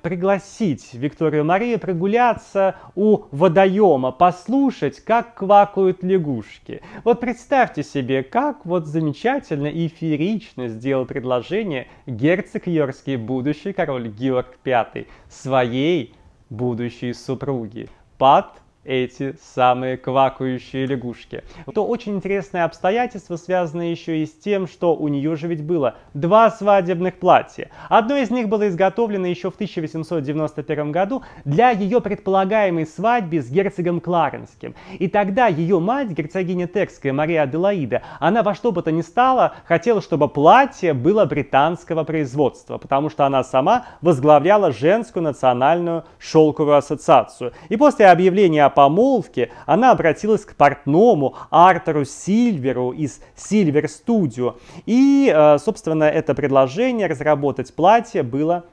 пригласить Викторию Марию прогуляться у водоема, послушать, как квакают лягушки. Вот представьте себе, как вот замечательно и феерично сделал предложение герцог Йоркский, будущий король Георг V, своей будущей супруги, под эти самые квакающие лягушки. То очень интересное обстоятельство связано еще и с тем, что у нее же ведь было два свадебных платья. Одно из них было изготовлено еще в 1891 году для ее предполагаемой свадьбы с герцогом Кларенским. И тогда ее мать, герцогиня Текская Мария Аделаида, она во что бы то ни стало хотела, чтобы платье было британского производства, потому что она сама возглавляла женскую национальную шелковую ассоциацию. И после объявления о помолвке она обратилась к портному Артуру Сильверу из Сильвер Студио, И, э, собственно, это предложение разработать платье было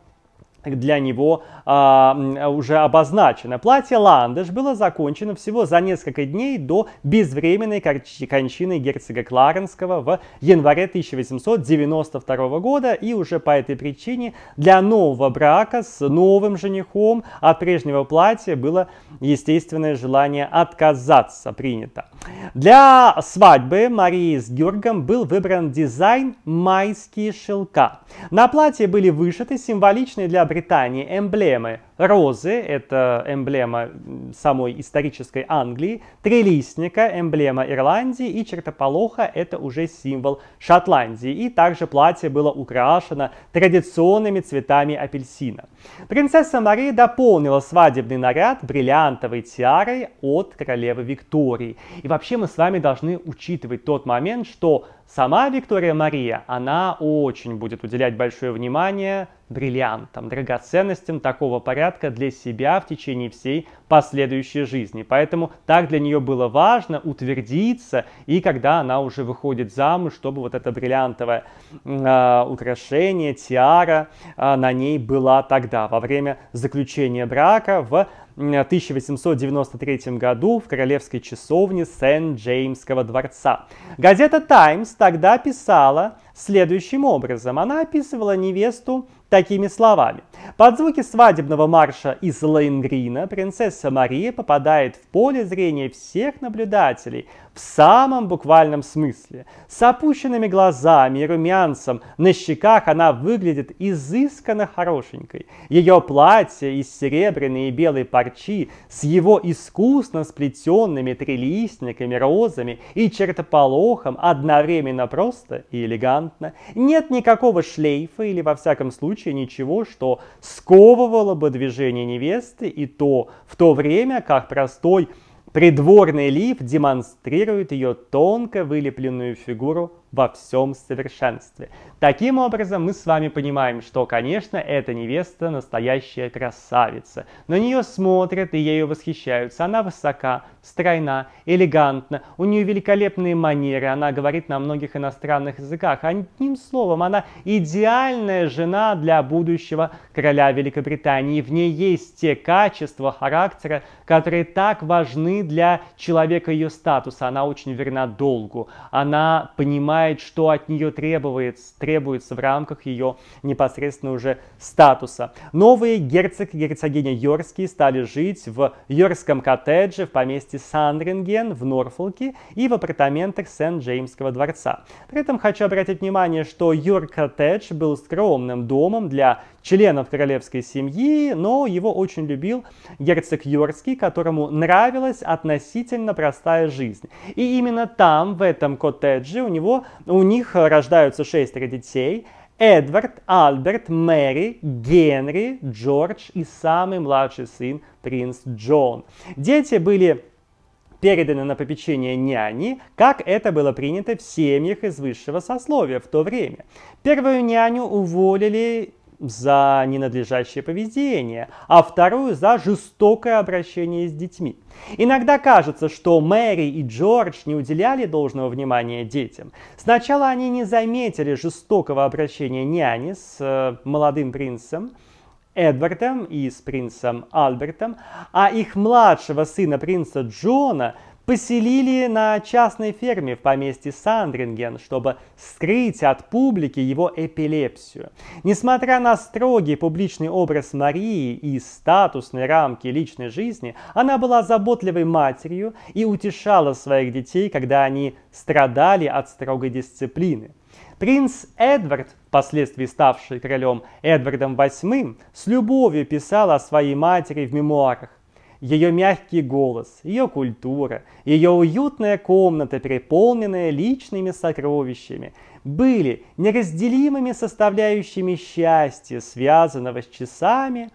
для него а, уже обозначено. Платье Ландыш было закончено всего за несколько дней до безвременной кончины герцога Кларенского в январе 1892 года, и уже по этой причине для нового брака с новым женихом от прежнего платья было естественное желание отказаться принято. Для свадьбы Марии с Георгом был выбран дизайн «Майские шелка». На платье были вышиты символичные для притритании эмблемы Розы – это эмблема самой исторической Англии, трилистника – эмблема Ирландии, и чертополоха – это уже символ Шотландии. И также платье было украшено традиционными цветами апельсина. Принцесса Мария дополнила свадебный наряд бриллиантовой тиарой от королевы Виктории. И вообще мы с вами должны учитывать тот момент, что сама Виктория Мария, она очень будет уделять большое внимание бриллиантам, драгоценностям такого порядка, порядка для себя в течение всей последующей жизни. Поэтому так для нее было важно утвердиться, и когда она уже выходит замуж, чтобы вот это бриллиантовое э, украшение, тиара э, на ней была тогда, во время заключения брака в 1893 году в королевской часовне Сент-Джеймского дворца. Газета «Таймс» тогда писала следующим образом. Она описывала невесту такими словами. Под звуки свадебного марша из Лейнгрина принцесса Мария попадает в поле зрения всех наблюдателей – в самом буквальном смысле. С опущенными глазами и румянцем на щеках она выглядит изысканно хорошенькой. Ее платье из серебряной и белой парчи с его искусно сплетенными трилистниками, розами и чертополохом одновременно просто и элегантно. Нет никакого шлейфа или во всяком случае ничего, что сковывало бы движение невесты и то в то время, как простой Придворный лифт демонстрирует ее тонко вылепленную фигуру во всем совершенстве. Таким образом, мы с вами понимаем, что, конечно, эта невеста настоящая красавица. На нее смотрят и ею восхищаются. Она высока, стройна, элегантна, у нее великолепные манеры, она говорит на многих иностранных языках. Одним словом, она идеальная жена для будущего короля Великобритании. В ней есть те качества характера, которые так важны для человека ее статуса. Она очень верна долгу, она понимает знает, что от нее требуется, требуется в рамках ее непосредственно уже статуса. Новые герцог и герцогиня Йоркские стали жить в Йоркском коттедже в поместье Сандринген в Норфолке и в апартаментах Сент-Джеймского дворца. При этом хочу обратить внимание, что Йорк-коттедж был скромным домом для членов королевской семьи, но его очень любил герцог Йоркский, которому нравилась относительно простая жизнь. И именно там, в этом коттедже, у, него, у них рождаются шестеро детей, Эдвард, Альберт, Мэри, Генри, Джордж и самый младший сын принц Джон. Дети были переданы на попечение няни, как это было принято в семьях из высшего сословия в то время. Первую няню уволили за ненадлежащее поведение, а вторую за жестокое обращение с детьми. Иногда кажется, что Мэри и Джордж не уделяли должного внимания детям. Сначала они не заметили жестокого обращения няни с э, молодым принцем, Эдвардом и с принцем Альбертом, а их младшего сына принца Джона поселили на частной ферме в поместье Сандринген, чтобы скрыть от публики его эпилепсию. Несмотря на строгий публичный образ Марии и статусные рамки личной жизни, она была заботливой матерью и утешала своих детей, когда они страдали от строгой дисциплины. Принц Эдвард, впоследствии ставший королем Эдвардом VIII, с любовью писал о своей матери в мемуарах ее мягкий голос, ее культура, ее уютная комната, переполненная личными сокровищами, были неразделимыми составляющими счастья, связанного с часами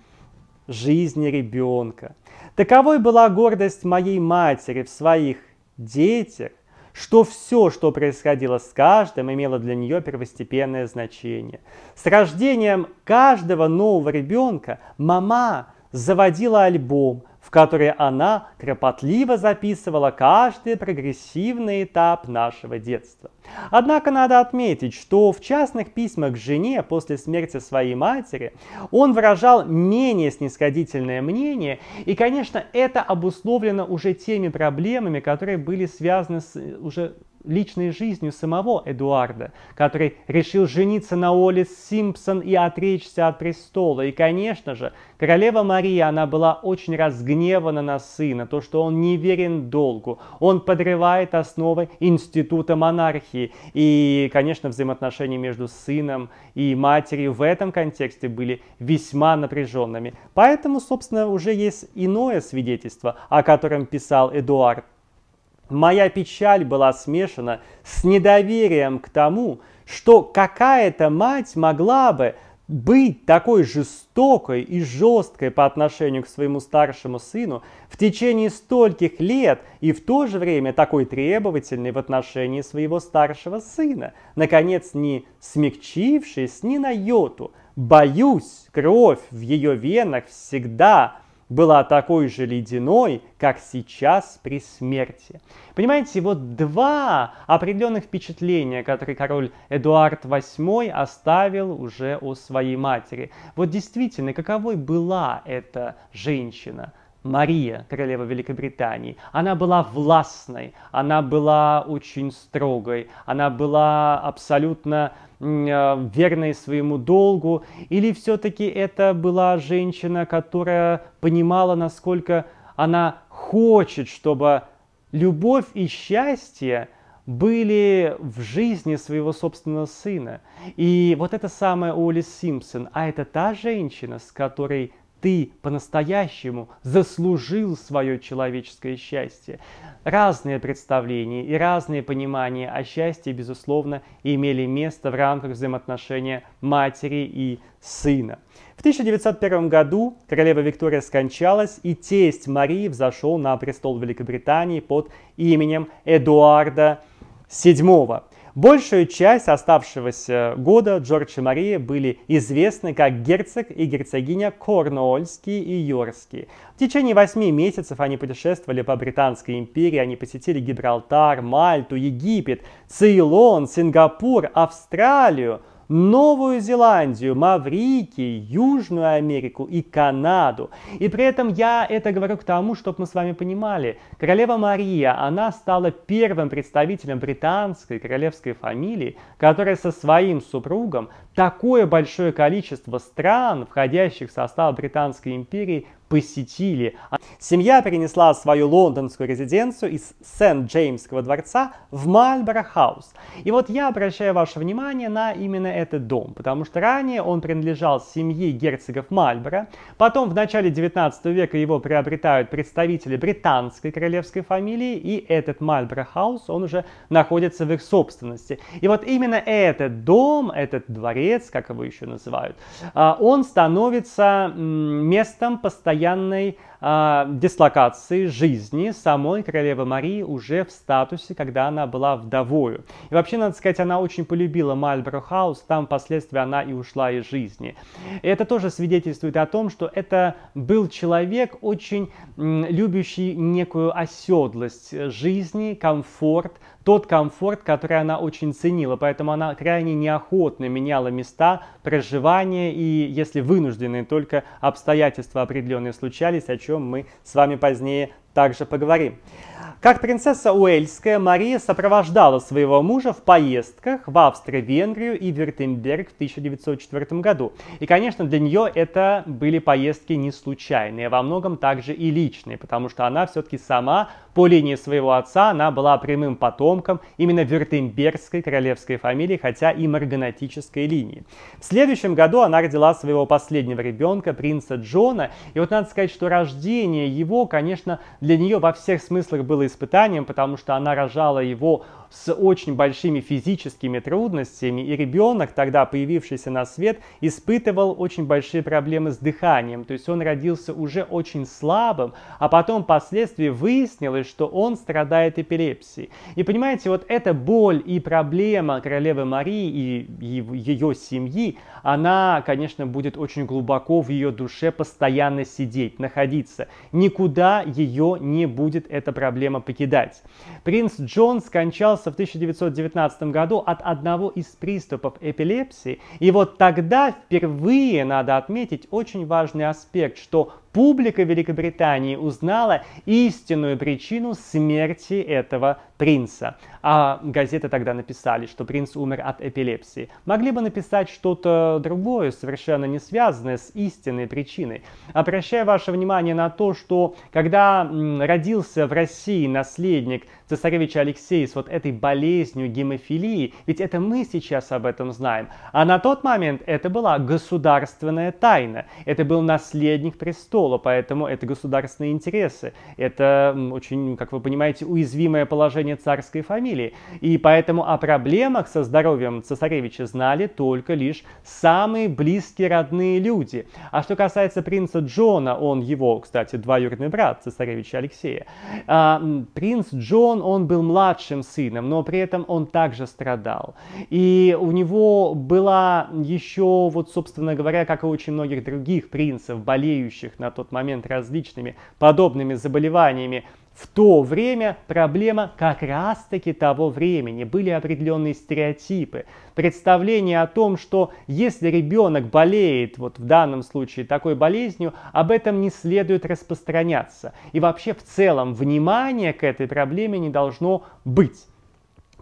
жизни ребенка. Таковой была гордость моей матери в своих детях, что все, что происходило с каждым, имело для нее первостепенное значение. С рождением каждого нового ребенка мама заводила альбом, в который она кропотливо записывала каждый прогрессивный этап нашего детства. Однако надо отметить, что в частных письмах к жене после смерти своей матери он выражал менее снисходительное мнение, и, конечно, это обусловлено уже теми проблемами, которые были связаны с, э, уже личной жизнью самого Эдуарда, который решил жениться на Олис Симпсон и отречься от престола. И, конечно же, королева Мария, она была очень разгневана на сына, то, что он не верен долгу, он подрывает основы института монархии. И, конечно, взаимоотношения между сыном и матерью в этом контексте были весьма напряженными. Поэтому, собственно, уже есть иное свидетельство, о котором писал Эдуард Моя печаль была смешана с недоверием к тому, что какая-то мать могла бы быть такой жестокой и жесткой по отношению к своему старшему сыну в течение стольких лет и в то же время такой требовательной в отношении своего старшего сына, наконец не смягчившись ни на йоту. Боюсь, кровь в ее венах всегда была такой же ледяной, как сейчас при смерти. Понимаете, вот два определенных впечатления, которые король Эдуард VIII оставил уже о своей матери. Вот действительно, каковой была эта женщина? Мария, королева Великобритании, она была властной, она была очень строгой, она была абсолютно а, верной своему долгу, или все-таки это была женщина, которая понимала, насколько она хочет, чтобы любовь и счастье были в жизни своего собственного сына. И вот это самое Оли Симпсон, а это та женщина, с которой ты по-настоящему заслужил свое человеческое счастье. Разные представления и разные понимания о счастье, безусловно, имели место в рамках взаимоотношения матери и сына. В 1901 году королева Виктория скончалась, и тесть Марии взошел на престол Великобритании под именем Эдуарда VII. Большую часть оставшегося года Джордж и Мария были известны как герцог и герцогиня Корнуольские и Йорские. В течение восьми месяцев они путешествовали по Британской империи, они посетили Гибралтар, Мальту, Египет, Цейлон, Сингапур, Австралию – Новую Зеландию, Маврикий, Южную Америку и Канаду. И при этом я это говорю к тому, чтобы мы с вами понимали. Королева Мария, она стала первым представителем британской королевской фамилии, которая со своим супругом такое большое количество стран, входящих в состав Британской империи, посетили. Семья перенесла свою лондонскую резиденцию из Сент-Джеймского дворца в Мальборо-хаус. И вот я обращаю ваше внимание на именно этот дом, потому что ранее он принадлежал семье герцогов Мальборо, потом в начале 19 века его приобретают представители британской королевской фамилии, и этот Мальборо-хаус, он уже находится в их собственности. И вот именно этот дом, этот дворец, как его еще называют, а, он становится местом постоянного постоянной э, дислокации жизни самой королевы Марии уже в статусе, когда она была вдовою. И вообще, надо сказать, она очень полюбила Мальборо Хаус, там впоследствии она и ушла из жизни. И это тоже свидетельствует о том, что это был человек, очень любящий некую оседлость жизни, комфорт, тот комфорт, который она очень ценила, поэтому она крайне неохотно меняла места проживания и, если вынуждены, только обстоятельства определенные случались, о чем мы с вами позднее также поговорим. Как принцесса Уэльская, Мария сопровождала своего мужа в поездках в Австрию, Венгрию и Вертенберг в 1904 году. И, конечно, для нее это были поездки не случайные, а во многом также и личные, потому что она все-таки сама по линии своего отца она была прямым потомком именно Вертенбергской королевской фамилии, хотя и марганатической линии. В следующем году она родила своего последнего ребенка, принца Джона, и вот надо сказать, что рождение его, конечно, для нее во всех смыслах было испытанием, потому что она рожала его с очень большими физическими трудностями, и ребенок, тогда появившийся на свет, испытывал очень большие проблемы с дыханием, то есть он родился уже очень слабым, а потом впоследствии выяснилось, что он страдает эпилепсией. И понимаете, вот эта боль и проблема королевы Марии и ее семьи, она, конечно, будет очень глубоко в ее душе постоянно сидеть, находиться. Никуда ее не будет эта проблема покидать. Принц Джон скончался скончался в 1919 году от одного из приступов эпилепсии. И вот тогда впервые надо отметить очень важный аспект, что публика Великобритании узнала истинную причину смерти этого принца. А газеты тогда написали, что принц умер от эпилепсии. Могли бы написать что-то другое, совершенно не связанное с истинной причиной. Обращаю ваше внимание на то, что когда родился в России наследник цесаревича Алексея с вот этой болезнью гемофилии, ведь это мы сейчас об этом знаем, а на тот момент это была государственная тайна. Это был наследник престола престола, поэтому это государственные интересы. Это очень, как вы понимаете, уязвимое положение царской фамилии. И поэтому о проблемах со здоровьем цесаревича знали только лишь самые близкие родные люди. А что касается принца Джона, он его, кстати, двоюродный брат цесаревича Алексея. А, принц Джон, он был младшим сыном, но при этом он также страдал. И у него была еще, вот, собственно говоря, как и очень многих других принцев, болеющих на на тот момент различными подобными заболеваниями, в то время проблема как раз-таки того времени. Были определенные стереотипы. Представление о том, что если ребенок болеет, вот в данном случае такой болезнью, об этом не следует распространяться. И вообще в целом внимание к этой проблеме не должно быть.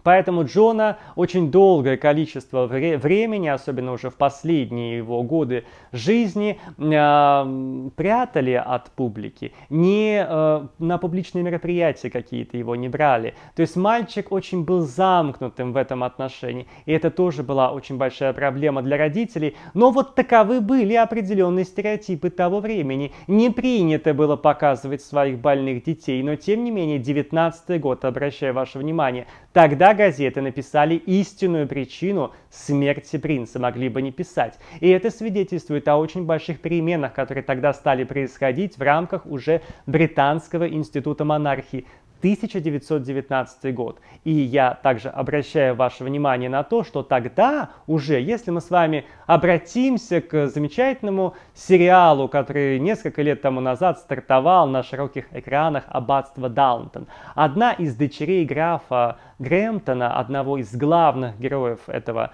Поэтому Джона очень долгое количество времени, особенно уже в последние его годы жизни, а, прятали от публики, не э, на публичные мероприятия какие-то его не брали. То есть мальчик очень был замкнутым в этом отношении, и это тоже была очень большая проблема для родителей. Но вот таковы были определенные стереотипы того времени. Не принято было показывать своих больных детей, но тем не менее 19 год, обращаю ваше внимание, Тогда газеты написали истинную причину смерти принца, могли бы не писать. И это свидетельствует о очень больших переменах, которые тогда стали происходить в рамках уже Британского института монархии. 1919 год. И я также обращаю ваше внимание на то, что тогда уже, если мы с вами обратимся к замечательному сериалу, который несколько лет тому назад стартовал на широких экранах «Аббатство Даунтон». Одна из дочерей графа Грэмптона, одного из главных героев этого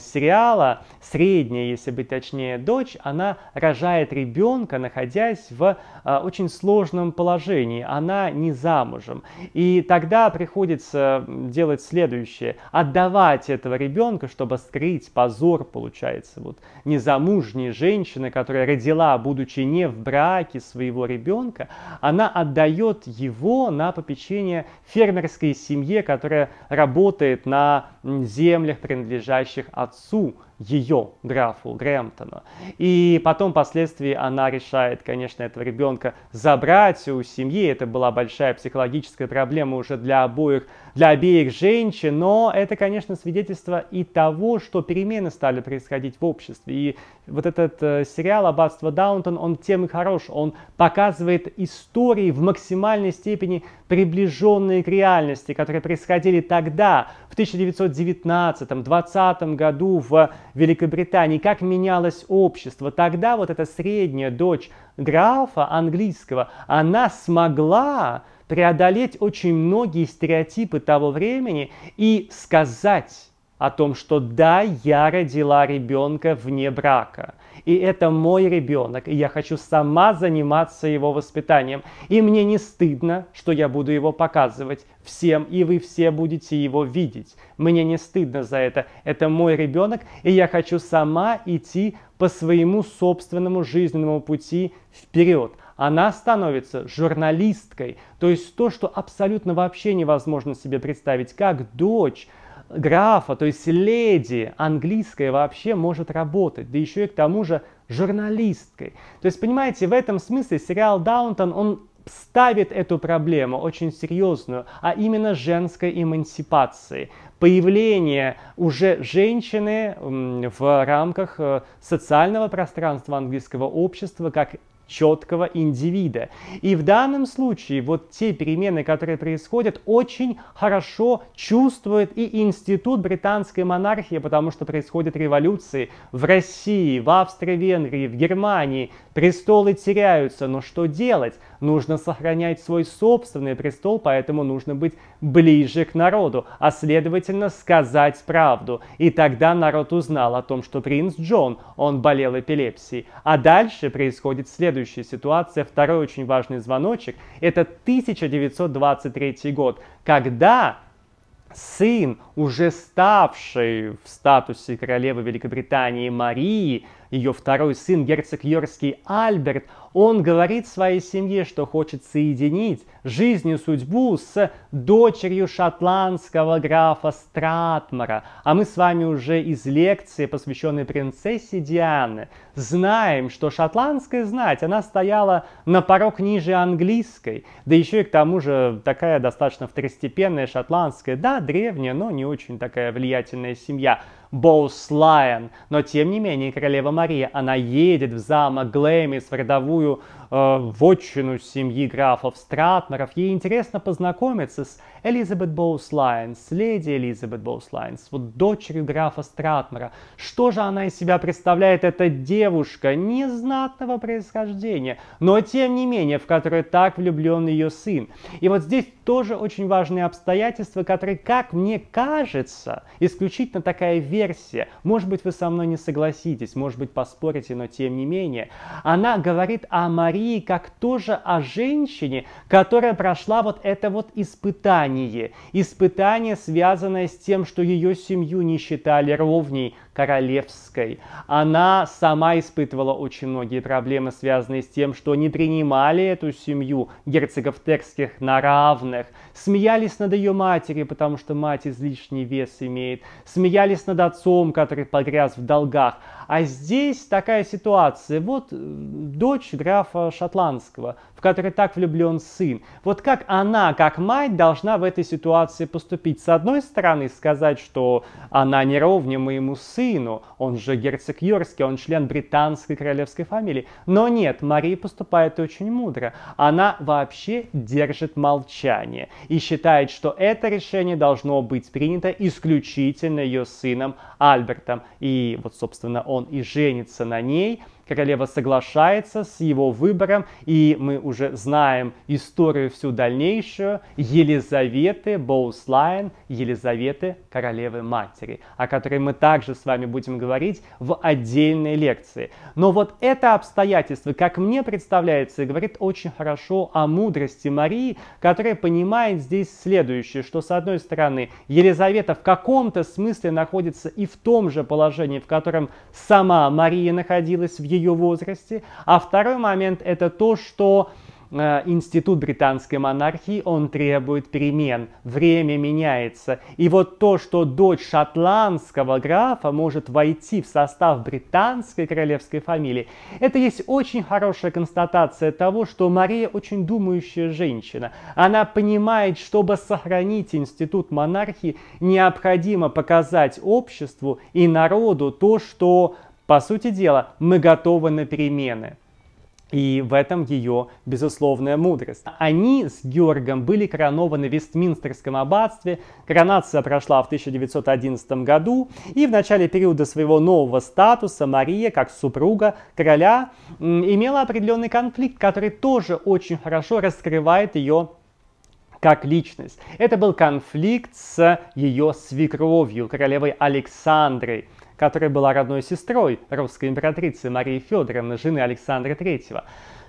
сериала, средняя, если быть точнее, дочь, она рожает ребенка, находясь в а, очень сложном положении. Она не замужем. И тогда приходится делать следующее. Отдавать этого ребенка, чтобы скрыть позор, получается, вот незамужней женщины, которая родила, будучи не в браке своего ребенка, она отдает его на попечение фермерской семье, которая работает на землях, принадлежащих Отцу ее графу Грэмптону. И потом впоследствии она решает, конечно, этого ребенка забрать у семьи. Это была большая психологическая проблема уже для обоих, для обеих женщин. Но это, конечно, свидетельство и того, что перемены стали происходить в обществе. И вот этот э, сериал «Аббатство Даунтон», он тем и хорош. Он показывает истории в максимальной степени приближенные к реальности, которые происходили тогда, в 1919-20 году в Великобритании, как менялось общество. Тогда вот эта средняя дочь графа английского, она смогла преодолеть очень многие стереотипы того времени и сказать о том, что да, я родила ребенка вне брака, и это мой ребенок, и я хочу сама заниматься его воспитанием, и мне не стыдно, что я буду его показывать всем, и вы все будете его видеть. Мне не стыдно за это, это мой ребенок, и я хочу сама идти по своему собственному жизненному пути вперед, она становится журналисткой. То есть то, что абсолютно вообще невозможно себе представить, как дочь графа, то есть леди английская вообще может работать, да еще и к тому же журналисткой. То есть, понимаете, в этом смысле сериал «Даунтон», он ставит эту проблему очень серьезную, а именно женской эмансипации, появление уже женщины в рамках э, социального пространства английского общества как четкого индивида. И в данном случае вот те перемены, которые происходят, очень хорошо чувствует и институт британской монархии, потому что происходят революции в России, в Австро-Венгрии, в Германии, престолы теряются, но что делать? нужно сохранять свой собственный престол, поэтому нужно быть ближе к народу, а следовательно сказать правду. И тогда народ узнал о том, что принц Джон, он болел эпилепсией. А дальше происходит следующая ситуация, второй очень важный звоночек. Это 1923 год, когда сын, уже ставший в статусе королевы Великобритании Марии, ее второй сын, герцог Йоркский Альберт, он говорит своей семье, что хочет соединить жизнь и судьбу с дочерью шотландского графа Стратмора. А мы с вами уже из лекции, посвященной принцессе Дианы, знаем, что шотландская знать, она стояла на порог ниже английской, да еще и к тому же такая достаточно второстепенная шотландская, да, древняя, но не очень такая влиятельная семья. Боуслайн. Но тем не менее, королева Мария, она едет в замок Глэмис, в родовую Э, вотчину семьи графов Стратнеров. Ей интересно познакомиться с Элизабет Боус-Лайнс, леди Элизабет Боус-Лайнс, вот дочерью графа Стратнера. Что же она из себя представляет, эта девушка незнатного происхождения, но тем не менее, в которой так влюблен ее сын. И вот здесь тоже очень важные обстоятельства, которые, как мне кажется, исключительно такая версия. Может быть, вы со мной не согласитесь, может быть, поспорите, но тем не менее. Она говорит о Марии Марии как тоже о женщине, которая прошла вот это вот испытание. Испытание, связанное с тем, что ее семью не считали ровней, Королевской. Она сама испытывала очень многие проблемы, связанные с тем, что не принимали эту семью герцогов Терских на равных, смеялись над ее матерью, потому что мать излишний вес имеет, смеялись над отцом, который погряз в долгах. А здесь такая ситуация. Вот э, дочь графа Шотландского, в который так влюблен сын. Вот как она, как мать, должна в этой ситуации поступить? С одной стороны, сказать, что она не ровня моему сыну, он же герцог Йорский, он член британской королевской фамилии. Но нет, Мария поступает очень мудро. Она вообще держит молчание и считает, что это решение должно быть принято исключительно ее сыном Альбертом. И вот, собственно, он и женится на ней – королева соглашается с его выбором, и мы уже знаем историю всю дальнейшую Елизаветы Боуслайн, Елизаветы королевы матери, о которой мы также с вами будем говорить в отдельной лекции. Но вот это обстоятельство, как мне представляется, говорит очень хорошо о мудрости Марии, которая понимает здесь следующее, что с одной стороны Елизавета в каком-то смысле находится и в том же положении, в котором сама Мария находилась в ее ее возрасте. А второй момент это то, что э, институт британской монархии, он требует перемен. Время меняется. И вот то, что дочь шотландского графа может войти в состав британской королевской фамилии, это есть очень хорошая констатация того, что Мария очень думающая женщина. Она понимает, чтобы сохранить институт монархии, необходимо показать обществу и народу то, что по сути дела, мы готовы на перемены. И в этом ее безусловная мудрость. Они с Георгом были коронованы в Вестминстерском аббатстве. Коронация прошла в 1911 году. И в начале периода своего нового статуса Мария, как супруга короля, имела определенный конфликт, который тоже очень хорошо раскрывает ее как личность. Это был конфликт с ее свекровью, королевой Александрой которая была родной сестрой русской императрицы Марии Федоровны, жены Александра III.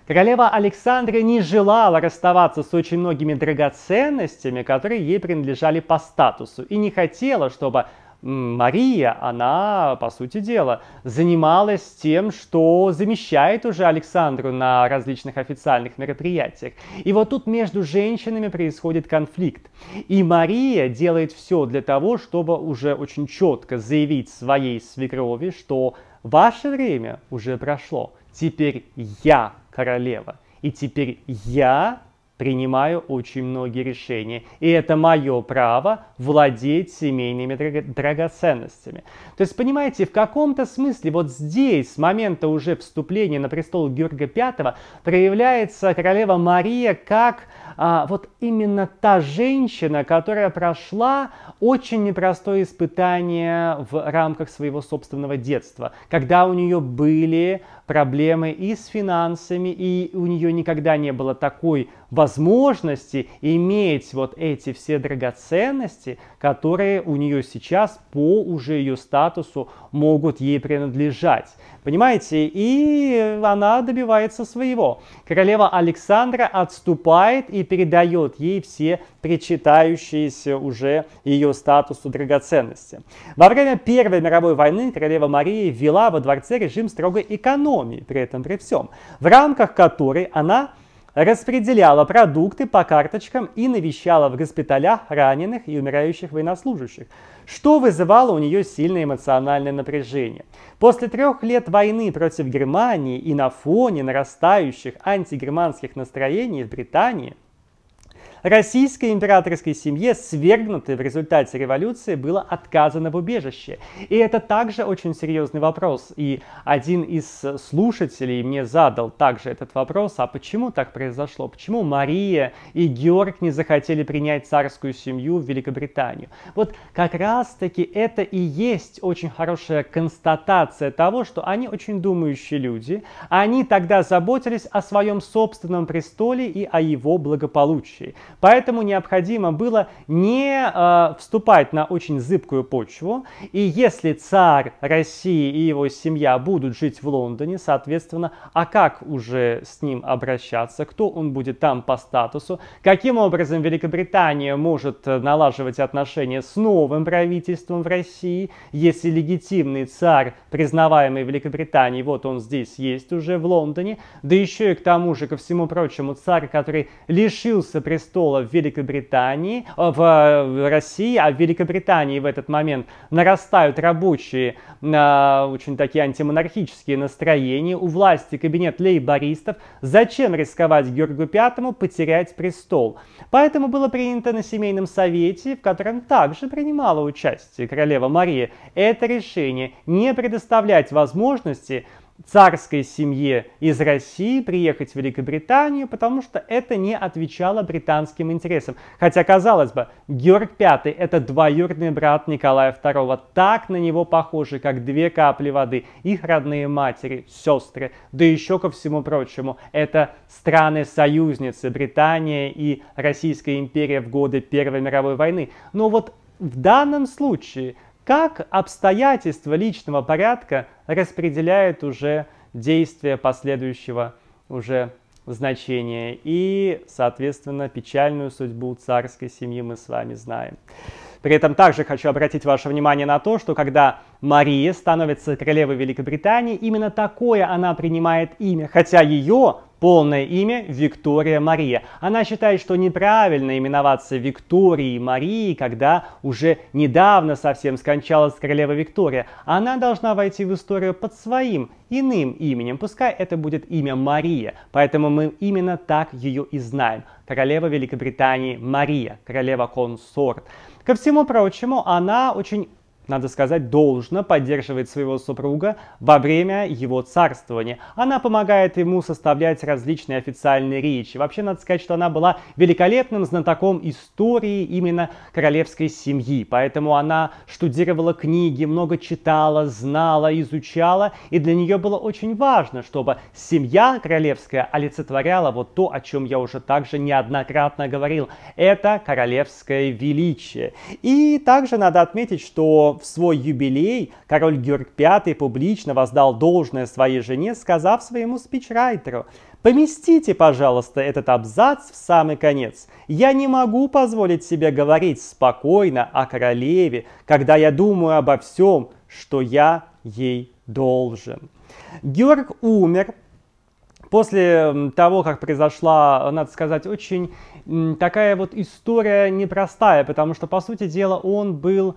Королева Александра не желала расставаться с очень многими драгоценностями, которые ей принадлежали по статусу, и не хотела, чтобы Мария, она, по сути дела, занималась тем, что замещает уже Александру на различных официальных мероприятиях. И вот тут между женщинами происходит конфликт. И Мария делает все для того, чтобы уже очень четко заявить своей свекрови, что ваше время уже прошло. Теперь я королева. И теперь я принимаю очень многие решения. И это мое право владеть семейными драгоценностями. То есть, понимаете, в каком-то смысле вот здесь, с момента уже вступления на престол Георга V, проявляется королева Мария как а, вот именно та женщина, которая прошла очень непростое испытание в рамках своего собственного детства, когда у нее были проблемы и с финансами, и у нее никогда не было такой возможности иметь вот эти все драгоценности, которые у нее сейчас по уже ее статусу могут ей принадлежать. Понимаете? И она добивается своего. Королева Александра отступает и передает ей все причитающиеся уже ее статусу драгоценности. Во время Первой мировой войны королева Мария ввела во дворце режим строгой экономии, при этом при всем, в рамках которой она распределяла продукты по карточкам и навещала в госпиталях раненых и умирающих военнослужащих, что вызывало у нее сильное эмоциональное напряжение. После трех лет войны против Германии и на фоне нарастающих антигерманских настроений в Британии – Российской императорской семье, свергнутой в результате революции, было отказано в убежище. И это также очень серьезный вопрос. И один из слушателей мне задал также этот вопрос, а почему так произошло? Почему Мария и Георг не захотели принять царскую семью в Великобританию? Вот как раз-таки это и есть очень хорошая констатация того, что они очень думающие люди, они тогда заботились о своем собственном престоле и о его благополучии. Поэтому необходимо было не э, вступать на очень зыбкую почву. И если царь России и его семья будут жить в Лондоне, соответственно, а как уже с ним обращаться, кто он будет там по статусу, каким образом Великобритания может э, налаживать отношения с новым правительством в России, если легитимный царь, признаваемый Великобританией, вот он здесь есть уже в Лондоне, да еще и к тому же, ко всему прочему, царь, который лишился престола престола в Великобритании, э, э, в России, а в Великобритании в этот момент нарастают рабочие, э, очень такие антимонархические настроения, у власти кабинет лейбористов, зачем рисковать Георгу Пятому потерять престол? Поэтому было принято на Семейном Совете, в котором также принимала участие королева Мария, это решение не предоставлять возможности царской семье из России приехать в Великобританию, потому что это не отвечало британским интересам. Хотя, казалось бы, Георг V – это двоюродный брат Николая II, так на него похожи, как две капли воды. Их родные матери, сестры, да еще ко всему прочему, это страны-союзницы Британия и Российская империя в годы Первой мировой войны. Но вот в данном случае – как обстоятельства личного порядка распределяют уже действия последующего уже значения и, соответственно, печальную судьбу царской семьи мы с вами знаем. При этом также хочу обратить ваше внимание на то, что когда Мария становится королевой Великобритании, именно такое она принимает имя, хотя ее полное имя Виктория Мария. Она считает, что неправильно именоваться Викторией Марией, когда уже недавно совсем скончалась королева Виктория. Она должна войти в историю под своим иным именем, пускай это будет имя Мария. Поэтому мы именно так ее и знаем. Королева Великобритании Мария, королева консорт. Ко всему прочему, она очень надо сказать, должна поддерживать своего супруга во время его царствования. Она помогает ему составлять различные официальные речи. Вообще, надо сказать, что она была великолепным знатоком истории именно королевской семьи. Поэтому она штудировала книги, много читала, знала, изучала. И для нее было очень важно, чтобы семья королевская олицетворяла вот то, о чем я уже также неоднократно говорил. Это королевское величие. И также надо отметить, что в свой юбилей король Георг V публично воздал должное своей жене, сказав своему спичрайтеру, «Поместите, пожалуйста, этот абзац в самый конец. Я не могу позволить себе говорить спокойно о королеве, когда я думаю обо всем, что я ей должен». Георг умер После того, как произошла, надо сказать, очень такая вот история непростая, потому что, по сути дела, он был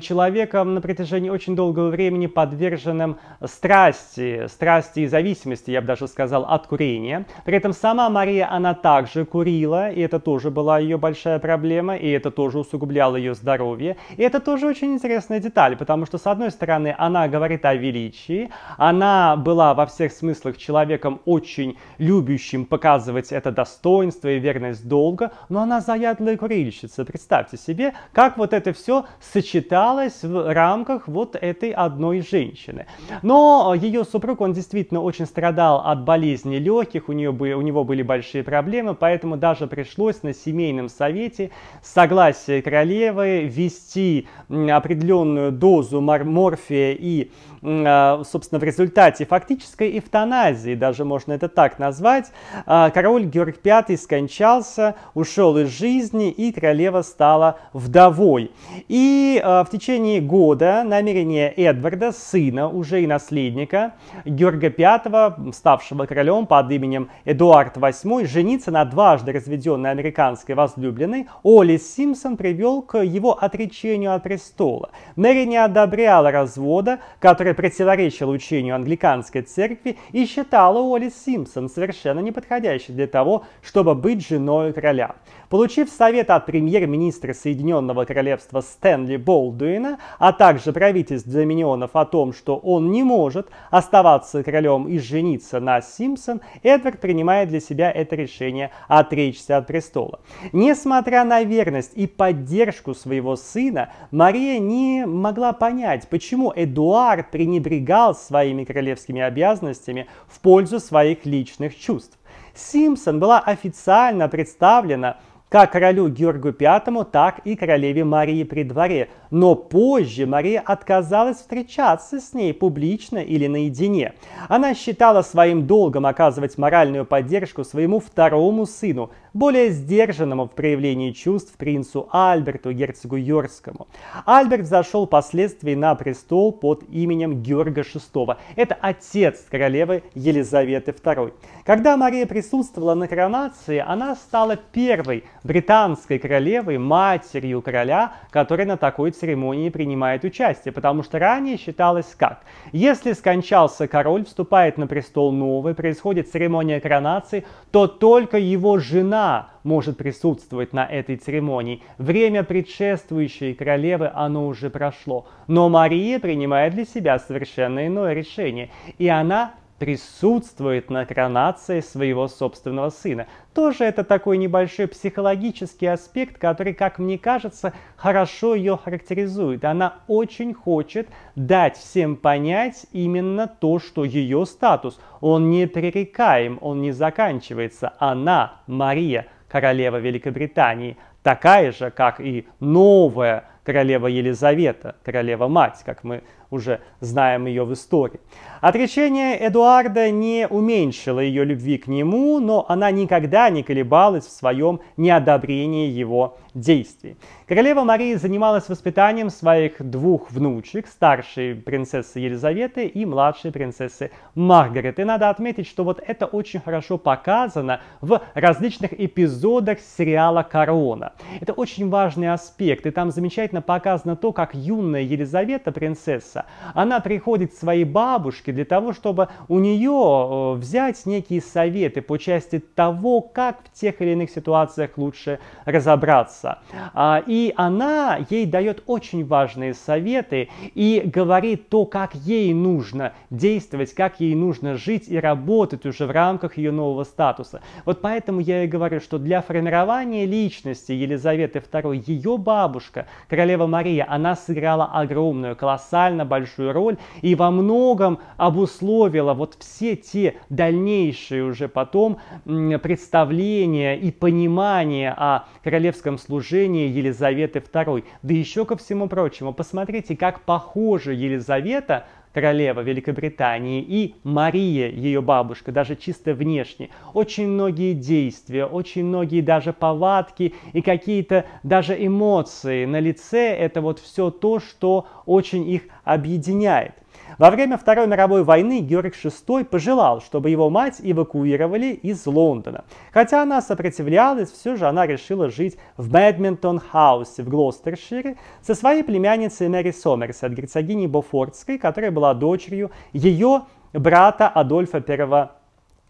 человеком на протяжении очень долгого времени подверженным страсти, страсти и зависимости, я бы даже сказал, от курения. При этом сама Мария, она также курила, и это тоже была ее большая проблема, и это тоже усугубляло ее здоровье. И это тоже очень интересная деталь, потому что, с одной стороны, она говорит о величии, она была во всех смыслах человеком очень очень любящим показывать это достоинство и верность долга, но она заядлая курильщица. Представьте себе, как вот это все сочеталось в рамках вот этой одной женщины. Но ее супруг, он действительно очень страдал от болезни легких, у, нее, у него были большие проблемы, поэтому даже пришлось на семейном совете с согласия королевы ввести определенную дозу морфия и а, собственно, в результате фактической эвтаназии, даже можно это так назвать, а, король Георг V скончался, ушел из жизни, и королева стала вдовой. И а, в течение года намерение Эдварда, сына, уже и наследника, Георга V, ставшего королем под именем Эдуард VIII, жениться на дважды разведенной американской возлюбленной, Оли Симпсон привел к его отречению от престола. Мэри не одобряла развода, который которое противоречило учению англиканской церкви и считала Уоллис Симпсон совершенно неподходящей для того, чтобы быть женой короля. Получив совет от премьер-министра Соединенного Королевства Стэнли Болдуина, а также правительств Доминионов о том, что он не может оставаться королем и жениться на Симпсон, Эдвард принимает для себя это решение отречься от престола. Несмотря на верность и поддержку своего сына, Мария не могла понять, почему Эдуард пренебрегал своими королевскими обязанностями в пользу своих личных чувств. Симпсон была официально представлена как королю Георгу V, так и королеве Марии при дворе. Но позже Мария отказалась встречаться с ней публично или наедине. Она считала своим долгом оказывать моральную поддержку своему второму сыну, более сдержанному в проявлении чувств принцу Альберту, герцогу Йоркскому. Альберт зашел впоследствии на престол под именем Георга VI. Это отец королевы Елизаветы II. Когда Мария присутствовала на коронации, она стала первой британской королевой, матерью короля, которая на такой церемонии принимает участие, потому что ранее считалось как? Если скончался король, вступает на престол новый, происходит церемония коронации, то только его жена может присутствовать на этой церемонии. Время предшествующей королевы, оно уже прошло. Но Мария принимает для себя совершенно иное решение. И она присутствует на коронации своего собственного сына. Тоже это такой небольшой психологический аспект, который, как мне кажется, хорошо ее характеризует. Она очень хочет дать всем понять именно то, что ее статус. Он не непререкаем, он не заканчивается. Она, Мария, королева Великобритании, такая же, как и новая королева Елизавета, королева-мать, как мы уже знаем ее в истории. Отречение Эдуарда не уменьшило ее любви к нему, но она никогда не колебалась в своем неодобрении его действий. Королева Мария занималась воспитанием своих двух внучек, старшей принцессы Елизаветы и младшей принцессы Маргарет. И надо отметить, что вот это очень хорошо показано в различных эпизодах сериала «Корона». Это очень важный аспект, и там замечательно показано то, как юная Елизавета, принцесса, учиться. Она приходит к своей бабушке для того, чтобы у нее э, взять некие советы по части того, как в тех или иных ситуациях лучше разобраться. А, и она ей дает очень важные советы и говорит то, как ей нужно действовать, как ей нужно жить и работать уже в рамках ее нового статуса. Вот поэтому я и говорю, что для формирования личности Елизаветы II ее бабушка, королева Мария, она сыграла огромную, колоссально большую роль и во многом обусловила вот все те дальнейшие уже потом представления и понимание о королевском служении Елизаветы II. Да еще ко всему прочему, посмотрите, как похожа Елизавета – королева Великобритании, и Мария, ее бабушка, даже чисто внешне. Очень многие действия, очень многие даже повадки и какие-то даже эмоции на лице – это вот все то, что очень их объединяет. Во время Второй мировой войны Георг VI пожелал, чтобы его мать эвакуировали из Лондона. Хотя она сопротивлялась, все же она решила жить в Бэдминтон-хаусе в Глостершире со своей племянницей Мэри Сомерс от герцогини Бофортской, которая была дочерью ее брата Адольфа I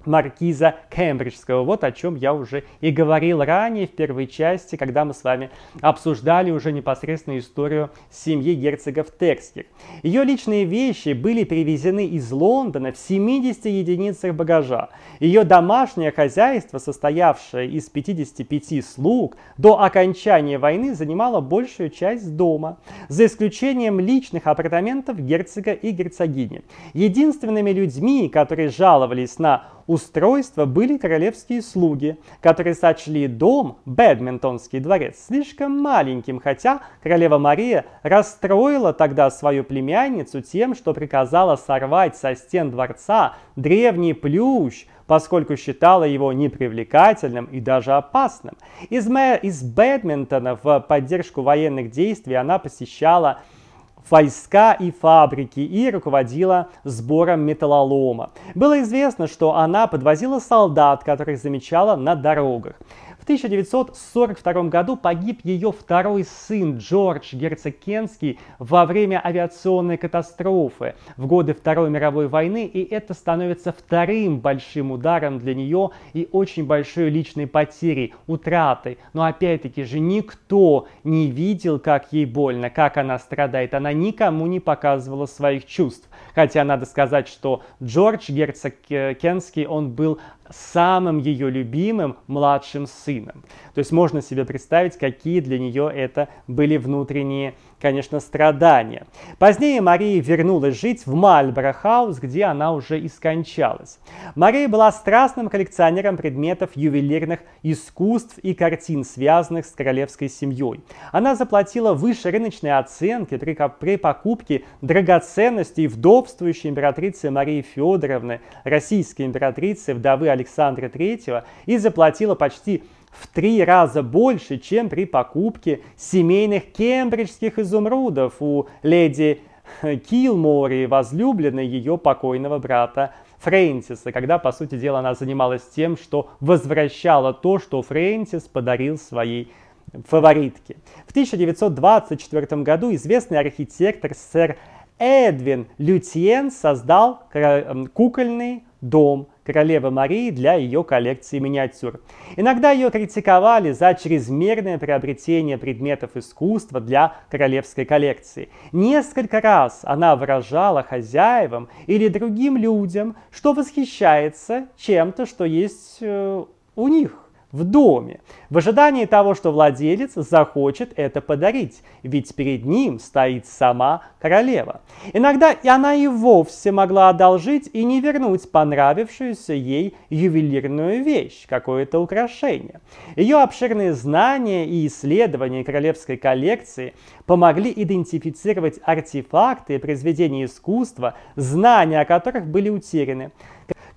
маркиза Кембриджского. Вот о чем я уже и говорил ранее в первой части, когда мы с вами обсуждали уже непосредственно историю семьи герцогов Терских. Ее личные вещи были привезены из Лондона в 70 единицах багажа. Ее домашнее хозяйство, состоявшее из 55 слуг, до окончания войны занимало большую часть дома, за исключением личных апартаментов герцога и герцогини. Единственными людьми, которые жаловались на устройства были королевские слуги, которые сочли дом, Бэдминтонский дворец, слишком маленьким, хотя королева Мария расстроила тогда свою племянницу тем, что приказала сорвать со стен дворца древний плющ, поскольку считала его непривлекательным и даже опасным. Из, из Бэдминтона в поддержку военных действий она посещала войска и фабрики и руководила сбором металлолома. Было известно, что она подвозила солдат, которых замечала на дорогах. 1942 году погиб ее второй сын Джордж герцог Кенский во время авиационной катастрофы в годы Второй мировой войны, и это становится вторым большим ударом для нее и очень большой личной потерей, утратой. Но опять-таки же никто не видел, как ей больно, как она страдает. Она никому не показывала своих чувств. Хотя надо сказать, что Джордж Герцог Кенский, он был самым ее любимым младшим сыном. То есть можно себе представить, какие для нее это были внутренние, конечно, страдания. Позднее Мария вернулась жить в Мальборо-хаус, где она уже и скончалась. Мария была страстным коллекционером предметов ювелирных искусств и картин, связанных с королевской семьей. Она заплатила выше рыночной оценки при, при покупке драгоценностей вдовствующей императрицы Марии Федоровны, российской императрицы, вдовы Александра III и заплатила почти в три раза больше, чем при покупке семейных кембриджских изумрудов у леди Килмори, возлюбленной ее покойного брата Фрэнсиса, когда, по сути дела, она занималась тем, что возвращала то, что Фрэнсис подарил своей фаворитке. В 1924 году известный архитектор сэр Эдвин Лютьен создал кукольный дом королевы Марии для ее коллекции миниатюр. Иногда ее критиковали за чрезмерное приобретение предметов искусства для королевской коллекции. Несколько раз она выражала хозяевам или другим людям, что восхищается чем-то, что есть э, у них в доме, в ожидании того, что владелец захочет это подарить, ведь перед ним стоит сама королева. Иногда и она и вовсе могла одолжить и не вернуть понравившуюся ей ювелирную вещь, какое-то украшение. Ее обширные знания и исследования королевской коллекции помогли идентифицировать артефакты и произведения искусства, знания о которых были утеряны.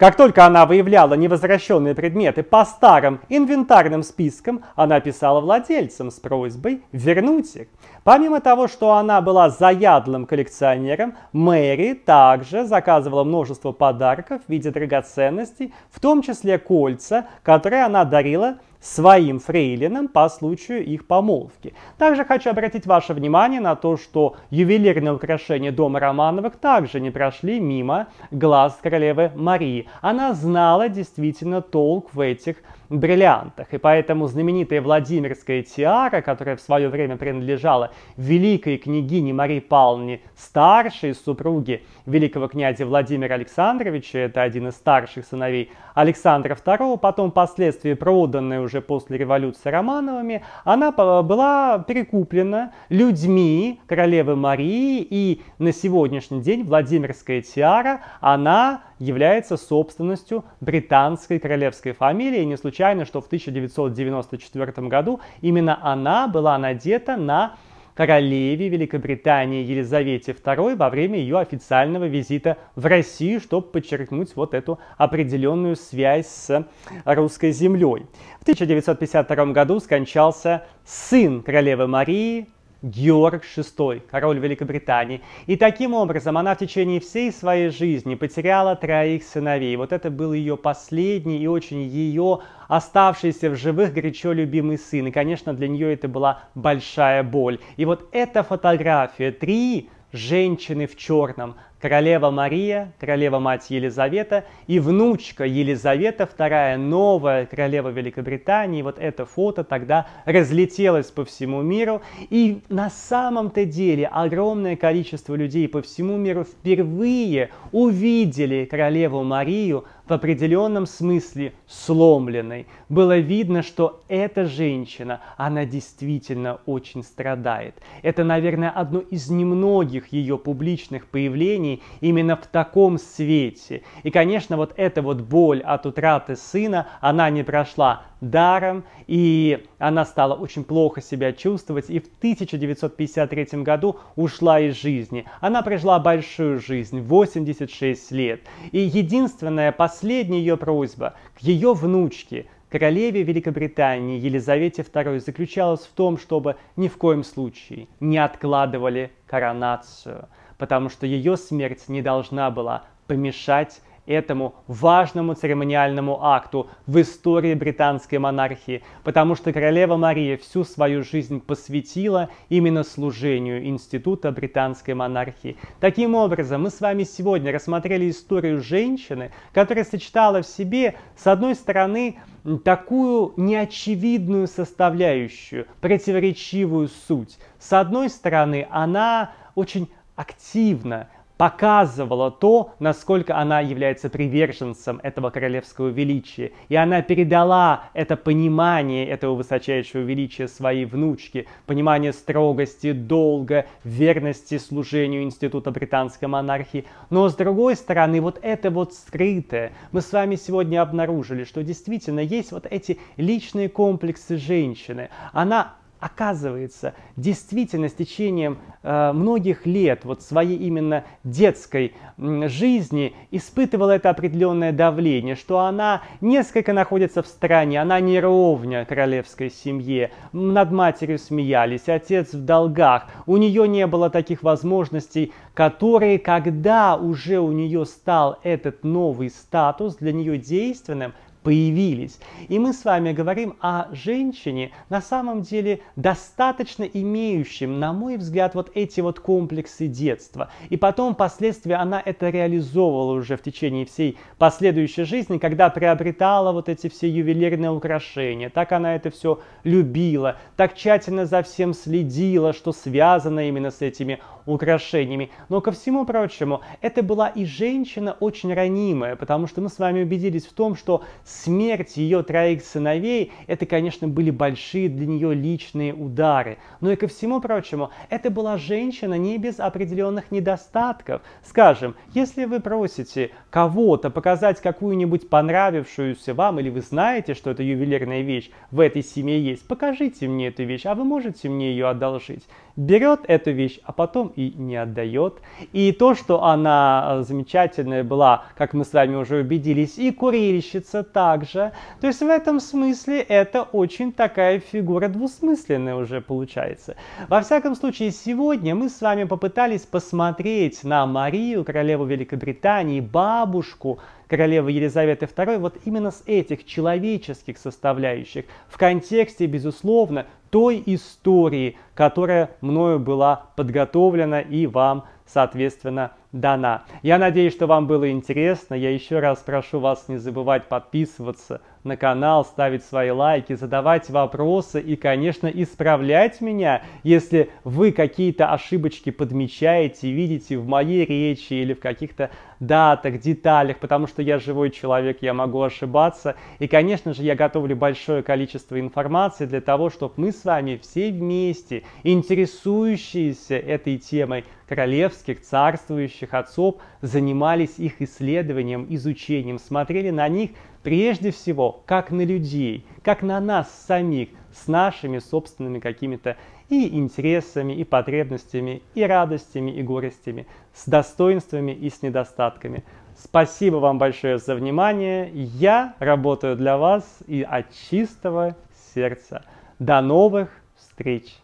Как только она выявляла невозвращенные предметы по старым инвентарным спискам, она писала владельцам с просьбой вернуть их. Помимо того, что она была заядлым коллекционером, Мэри также заказывала множество подарков в виде драгоценностей, в том числе кольца, которые она дарила своим фрейлинам по случаю их помолвки. Также хочу обратить ваше внимание на то, что ювелирные украшения дома Романовых также не прошли мимо глаз королевы Марии. Она знала действительно толк в этих бриллиантах. И поэтому знаменитая Владимирская тиара, которая в свое время принадлежала великой княгине Марии Павловне, старшей супруге великого князя Владимира Александровича, это один из старших сыновей Александра II, потом впоследствии проданная уже после революции Романовыми, она была перекуплена людьми королевы Марии, и на сегодняшний день Владимирская тиара, она является собственностью британской королевской фамилии. И не случайно, что в 1994 году именно она была надета на королеве Великобритании Елизавете II во время ее официального визита в Россию, чтобы подчеркнуть вот эту определенную связь с русской землей. В 1952 году скончался сын королевы Марии Георг VI, король Великобритании. И таким образом она в течение всей своей жизни потеряла троих сыновей. Вот это был ее последний и очень ее оставшийся в живых горячо любимый сын. И, конечно, для нее это была большая боль. И вот эта фотография, три женщины в черном, королева Мария, королева мать Елизавета и внучка Елизавета вторая новая королева Великобритании. Вот это фото тогда разлетелось по всему миру. И на самом-то деле огромное количество людей по всему миру впервые увидели королеву Марию в определенном смысле сломленной. Было видно, что эта женщина, она действительно очень страдает. Это, наверное, одно из немногих ее публичных появлений именно в таком свете. И, конечно, вот эта вот боль от утраты сына, она не прошла даром, и она стала очень плохо себя чувствовать, и в 1953 году ушла из жизни. Она прожила большую жизнь, 86 лет. И единственное послание, последняя ее просьба к ее внучке, королеве Великобритании Елизавете II, заключалась в том, чтобы ни в коем случае не откладывали коронацию, потому что ее смерть не должна была помешать этому важному церемониальному акту в истории британской монархии, потому что королева Мария всю свою жизнь посвятила именно служению института британской монархии. Таким образом, мы с вами сегодня рассмотрели историю женщины, которая сочетала в себе, с одной стороны, такую неочевидную составляющую, противоречивую суть. С одной стороны, она очень активно показывала то, насколько она является приверженцем этого королевского величия. И она передала это понимание этого высочайшего величия своей внучке, понимание строгости, долга, верности служению института британской монархии. Но с другой стороны, вот это вот скрытое. Мы с вами сегодня обнаружили, что действительно есть вот эти личные комплексы женщины. Она Оказывается, действительно с течением э, многих лет вот своей именно детской э, жизни испытывала это определенное давление, что она несколько находится в стране, она неровня королевской семье, над матерью смеялись, отец в долгах, у нее не было таких возможностей, которые, когда уже у нее стал этот новый статус для нее действенным, появились. И мы с вами говорим о женщине, на самом деле достаточно имеющем, на мой взгляд, вот эти вот комплексы детства. И потом впоследствии она это реализовывала уже в течение всей последующей жизни, когда приобретала вот эти все ювелирные украшения. Так она это все любила, так тщательно за всем следила, что связано именно с этими украшениями. Но ко всему прочему, это была и женщина очень ранимая, потому что мы с вами убедились в том, что смерть ее троих сыновей, это, конечно, были большие для нее личные удары. Но и ко всему прочему, это была женщина не без определенных недостатков. Скажем, если вы просите кого-то показать какую-нибудь понравившуюся вам, или вы знаете, что это ювелирная вещь в этой семье есть, покажите мне эту вещь, а вы можете мне ее одолжить? берет эту вещь, а потом и не отдает. И то, что она э, замечательная была, как мы с вами уже убедились, и курильщица также. То есть в этом смысле это очень такая фигура двусмысленная уже получается. Во всяком случае, сегодня мы с вами попытались посмотреть на Марию, королеву Великобритании, бабушку, королевы Елизаветы II вот именно с этих человеческих составляющих, в контексте, безусловно, той истории, которая мною была подготовлена и вам, соответственно, дана. Я надеюсь, что вам было интересно. Я еще раз прошу вас не забывать подписываться, на канал, ставить свои лайки, задавать вопросы и, конечно, исправлять меня, если вы какие-то ошибочки подмечаете, видите в моей речи или в каких-то датах, деталях, потому что я живой человек, я могу ошибаться. И, конечно же, я готовлю большое количество информации для того, чтобы мы с вами все вместе, интересующиеся этой темой, королевских, царствующих отцов занимались их исследованием, изучением, смотрели на них прежде всего как на людей, как на нас самих, с нашими собственными какими-то и интересами, и потребностями, и радостями, и горестями, с достоинствами и с недостатками. Спасибо вам большое за внимание. Я работаю для вас и от чистого сердца. До новых встреч!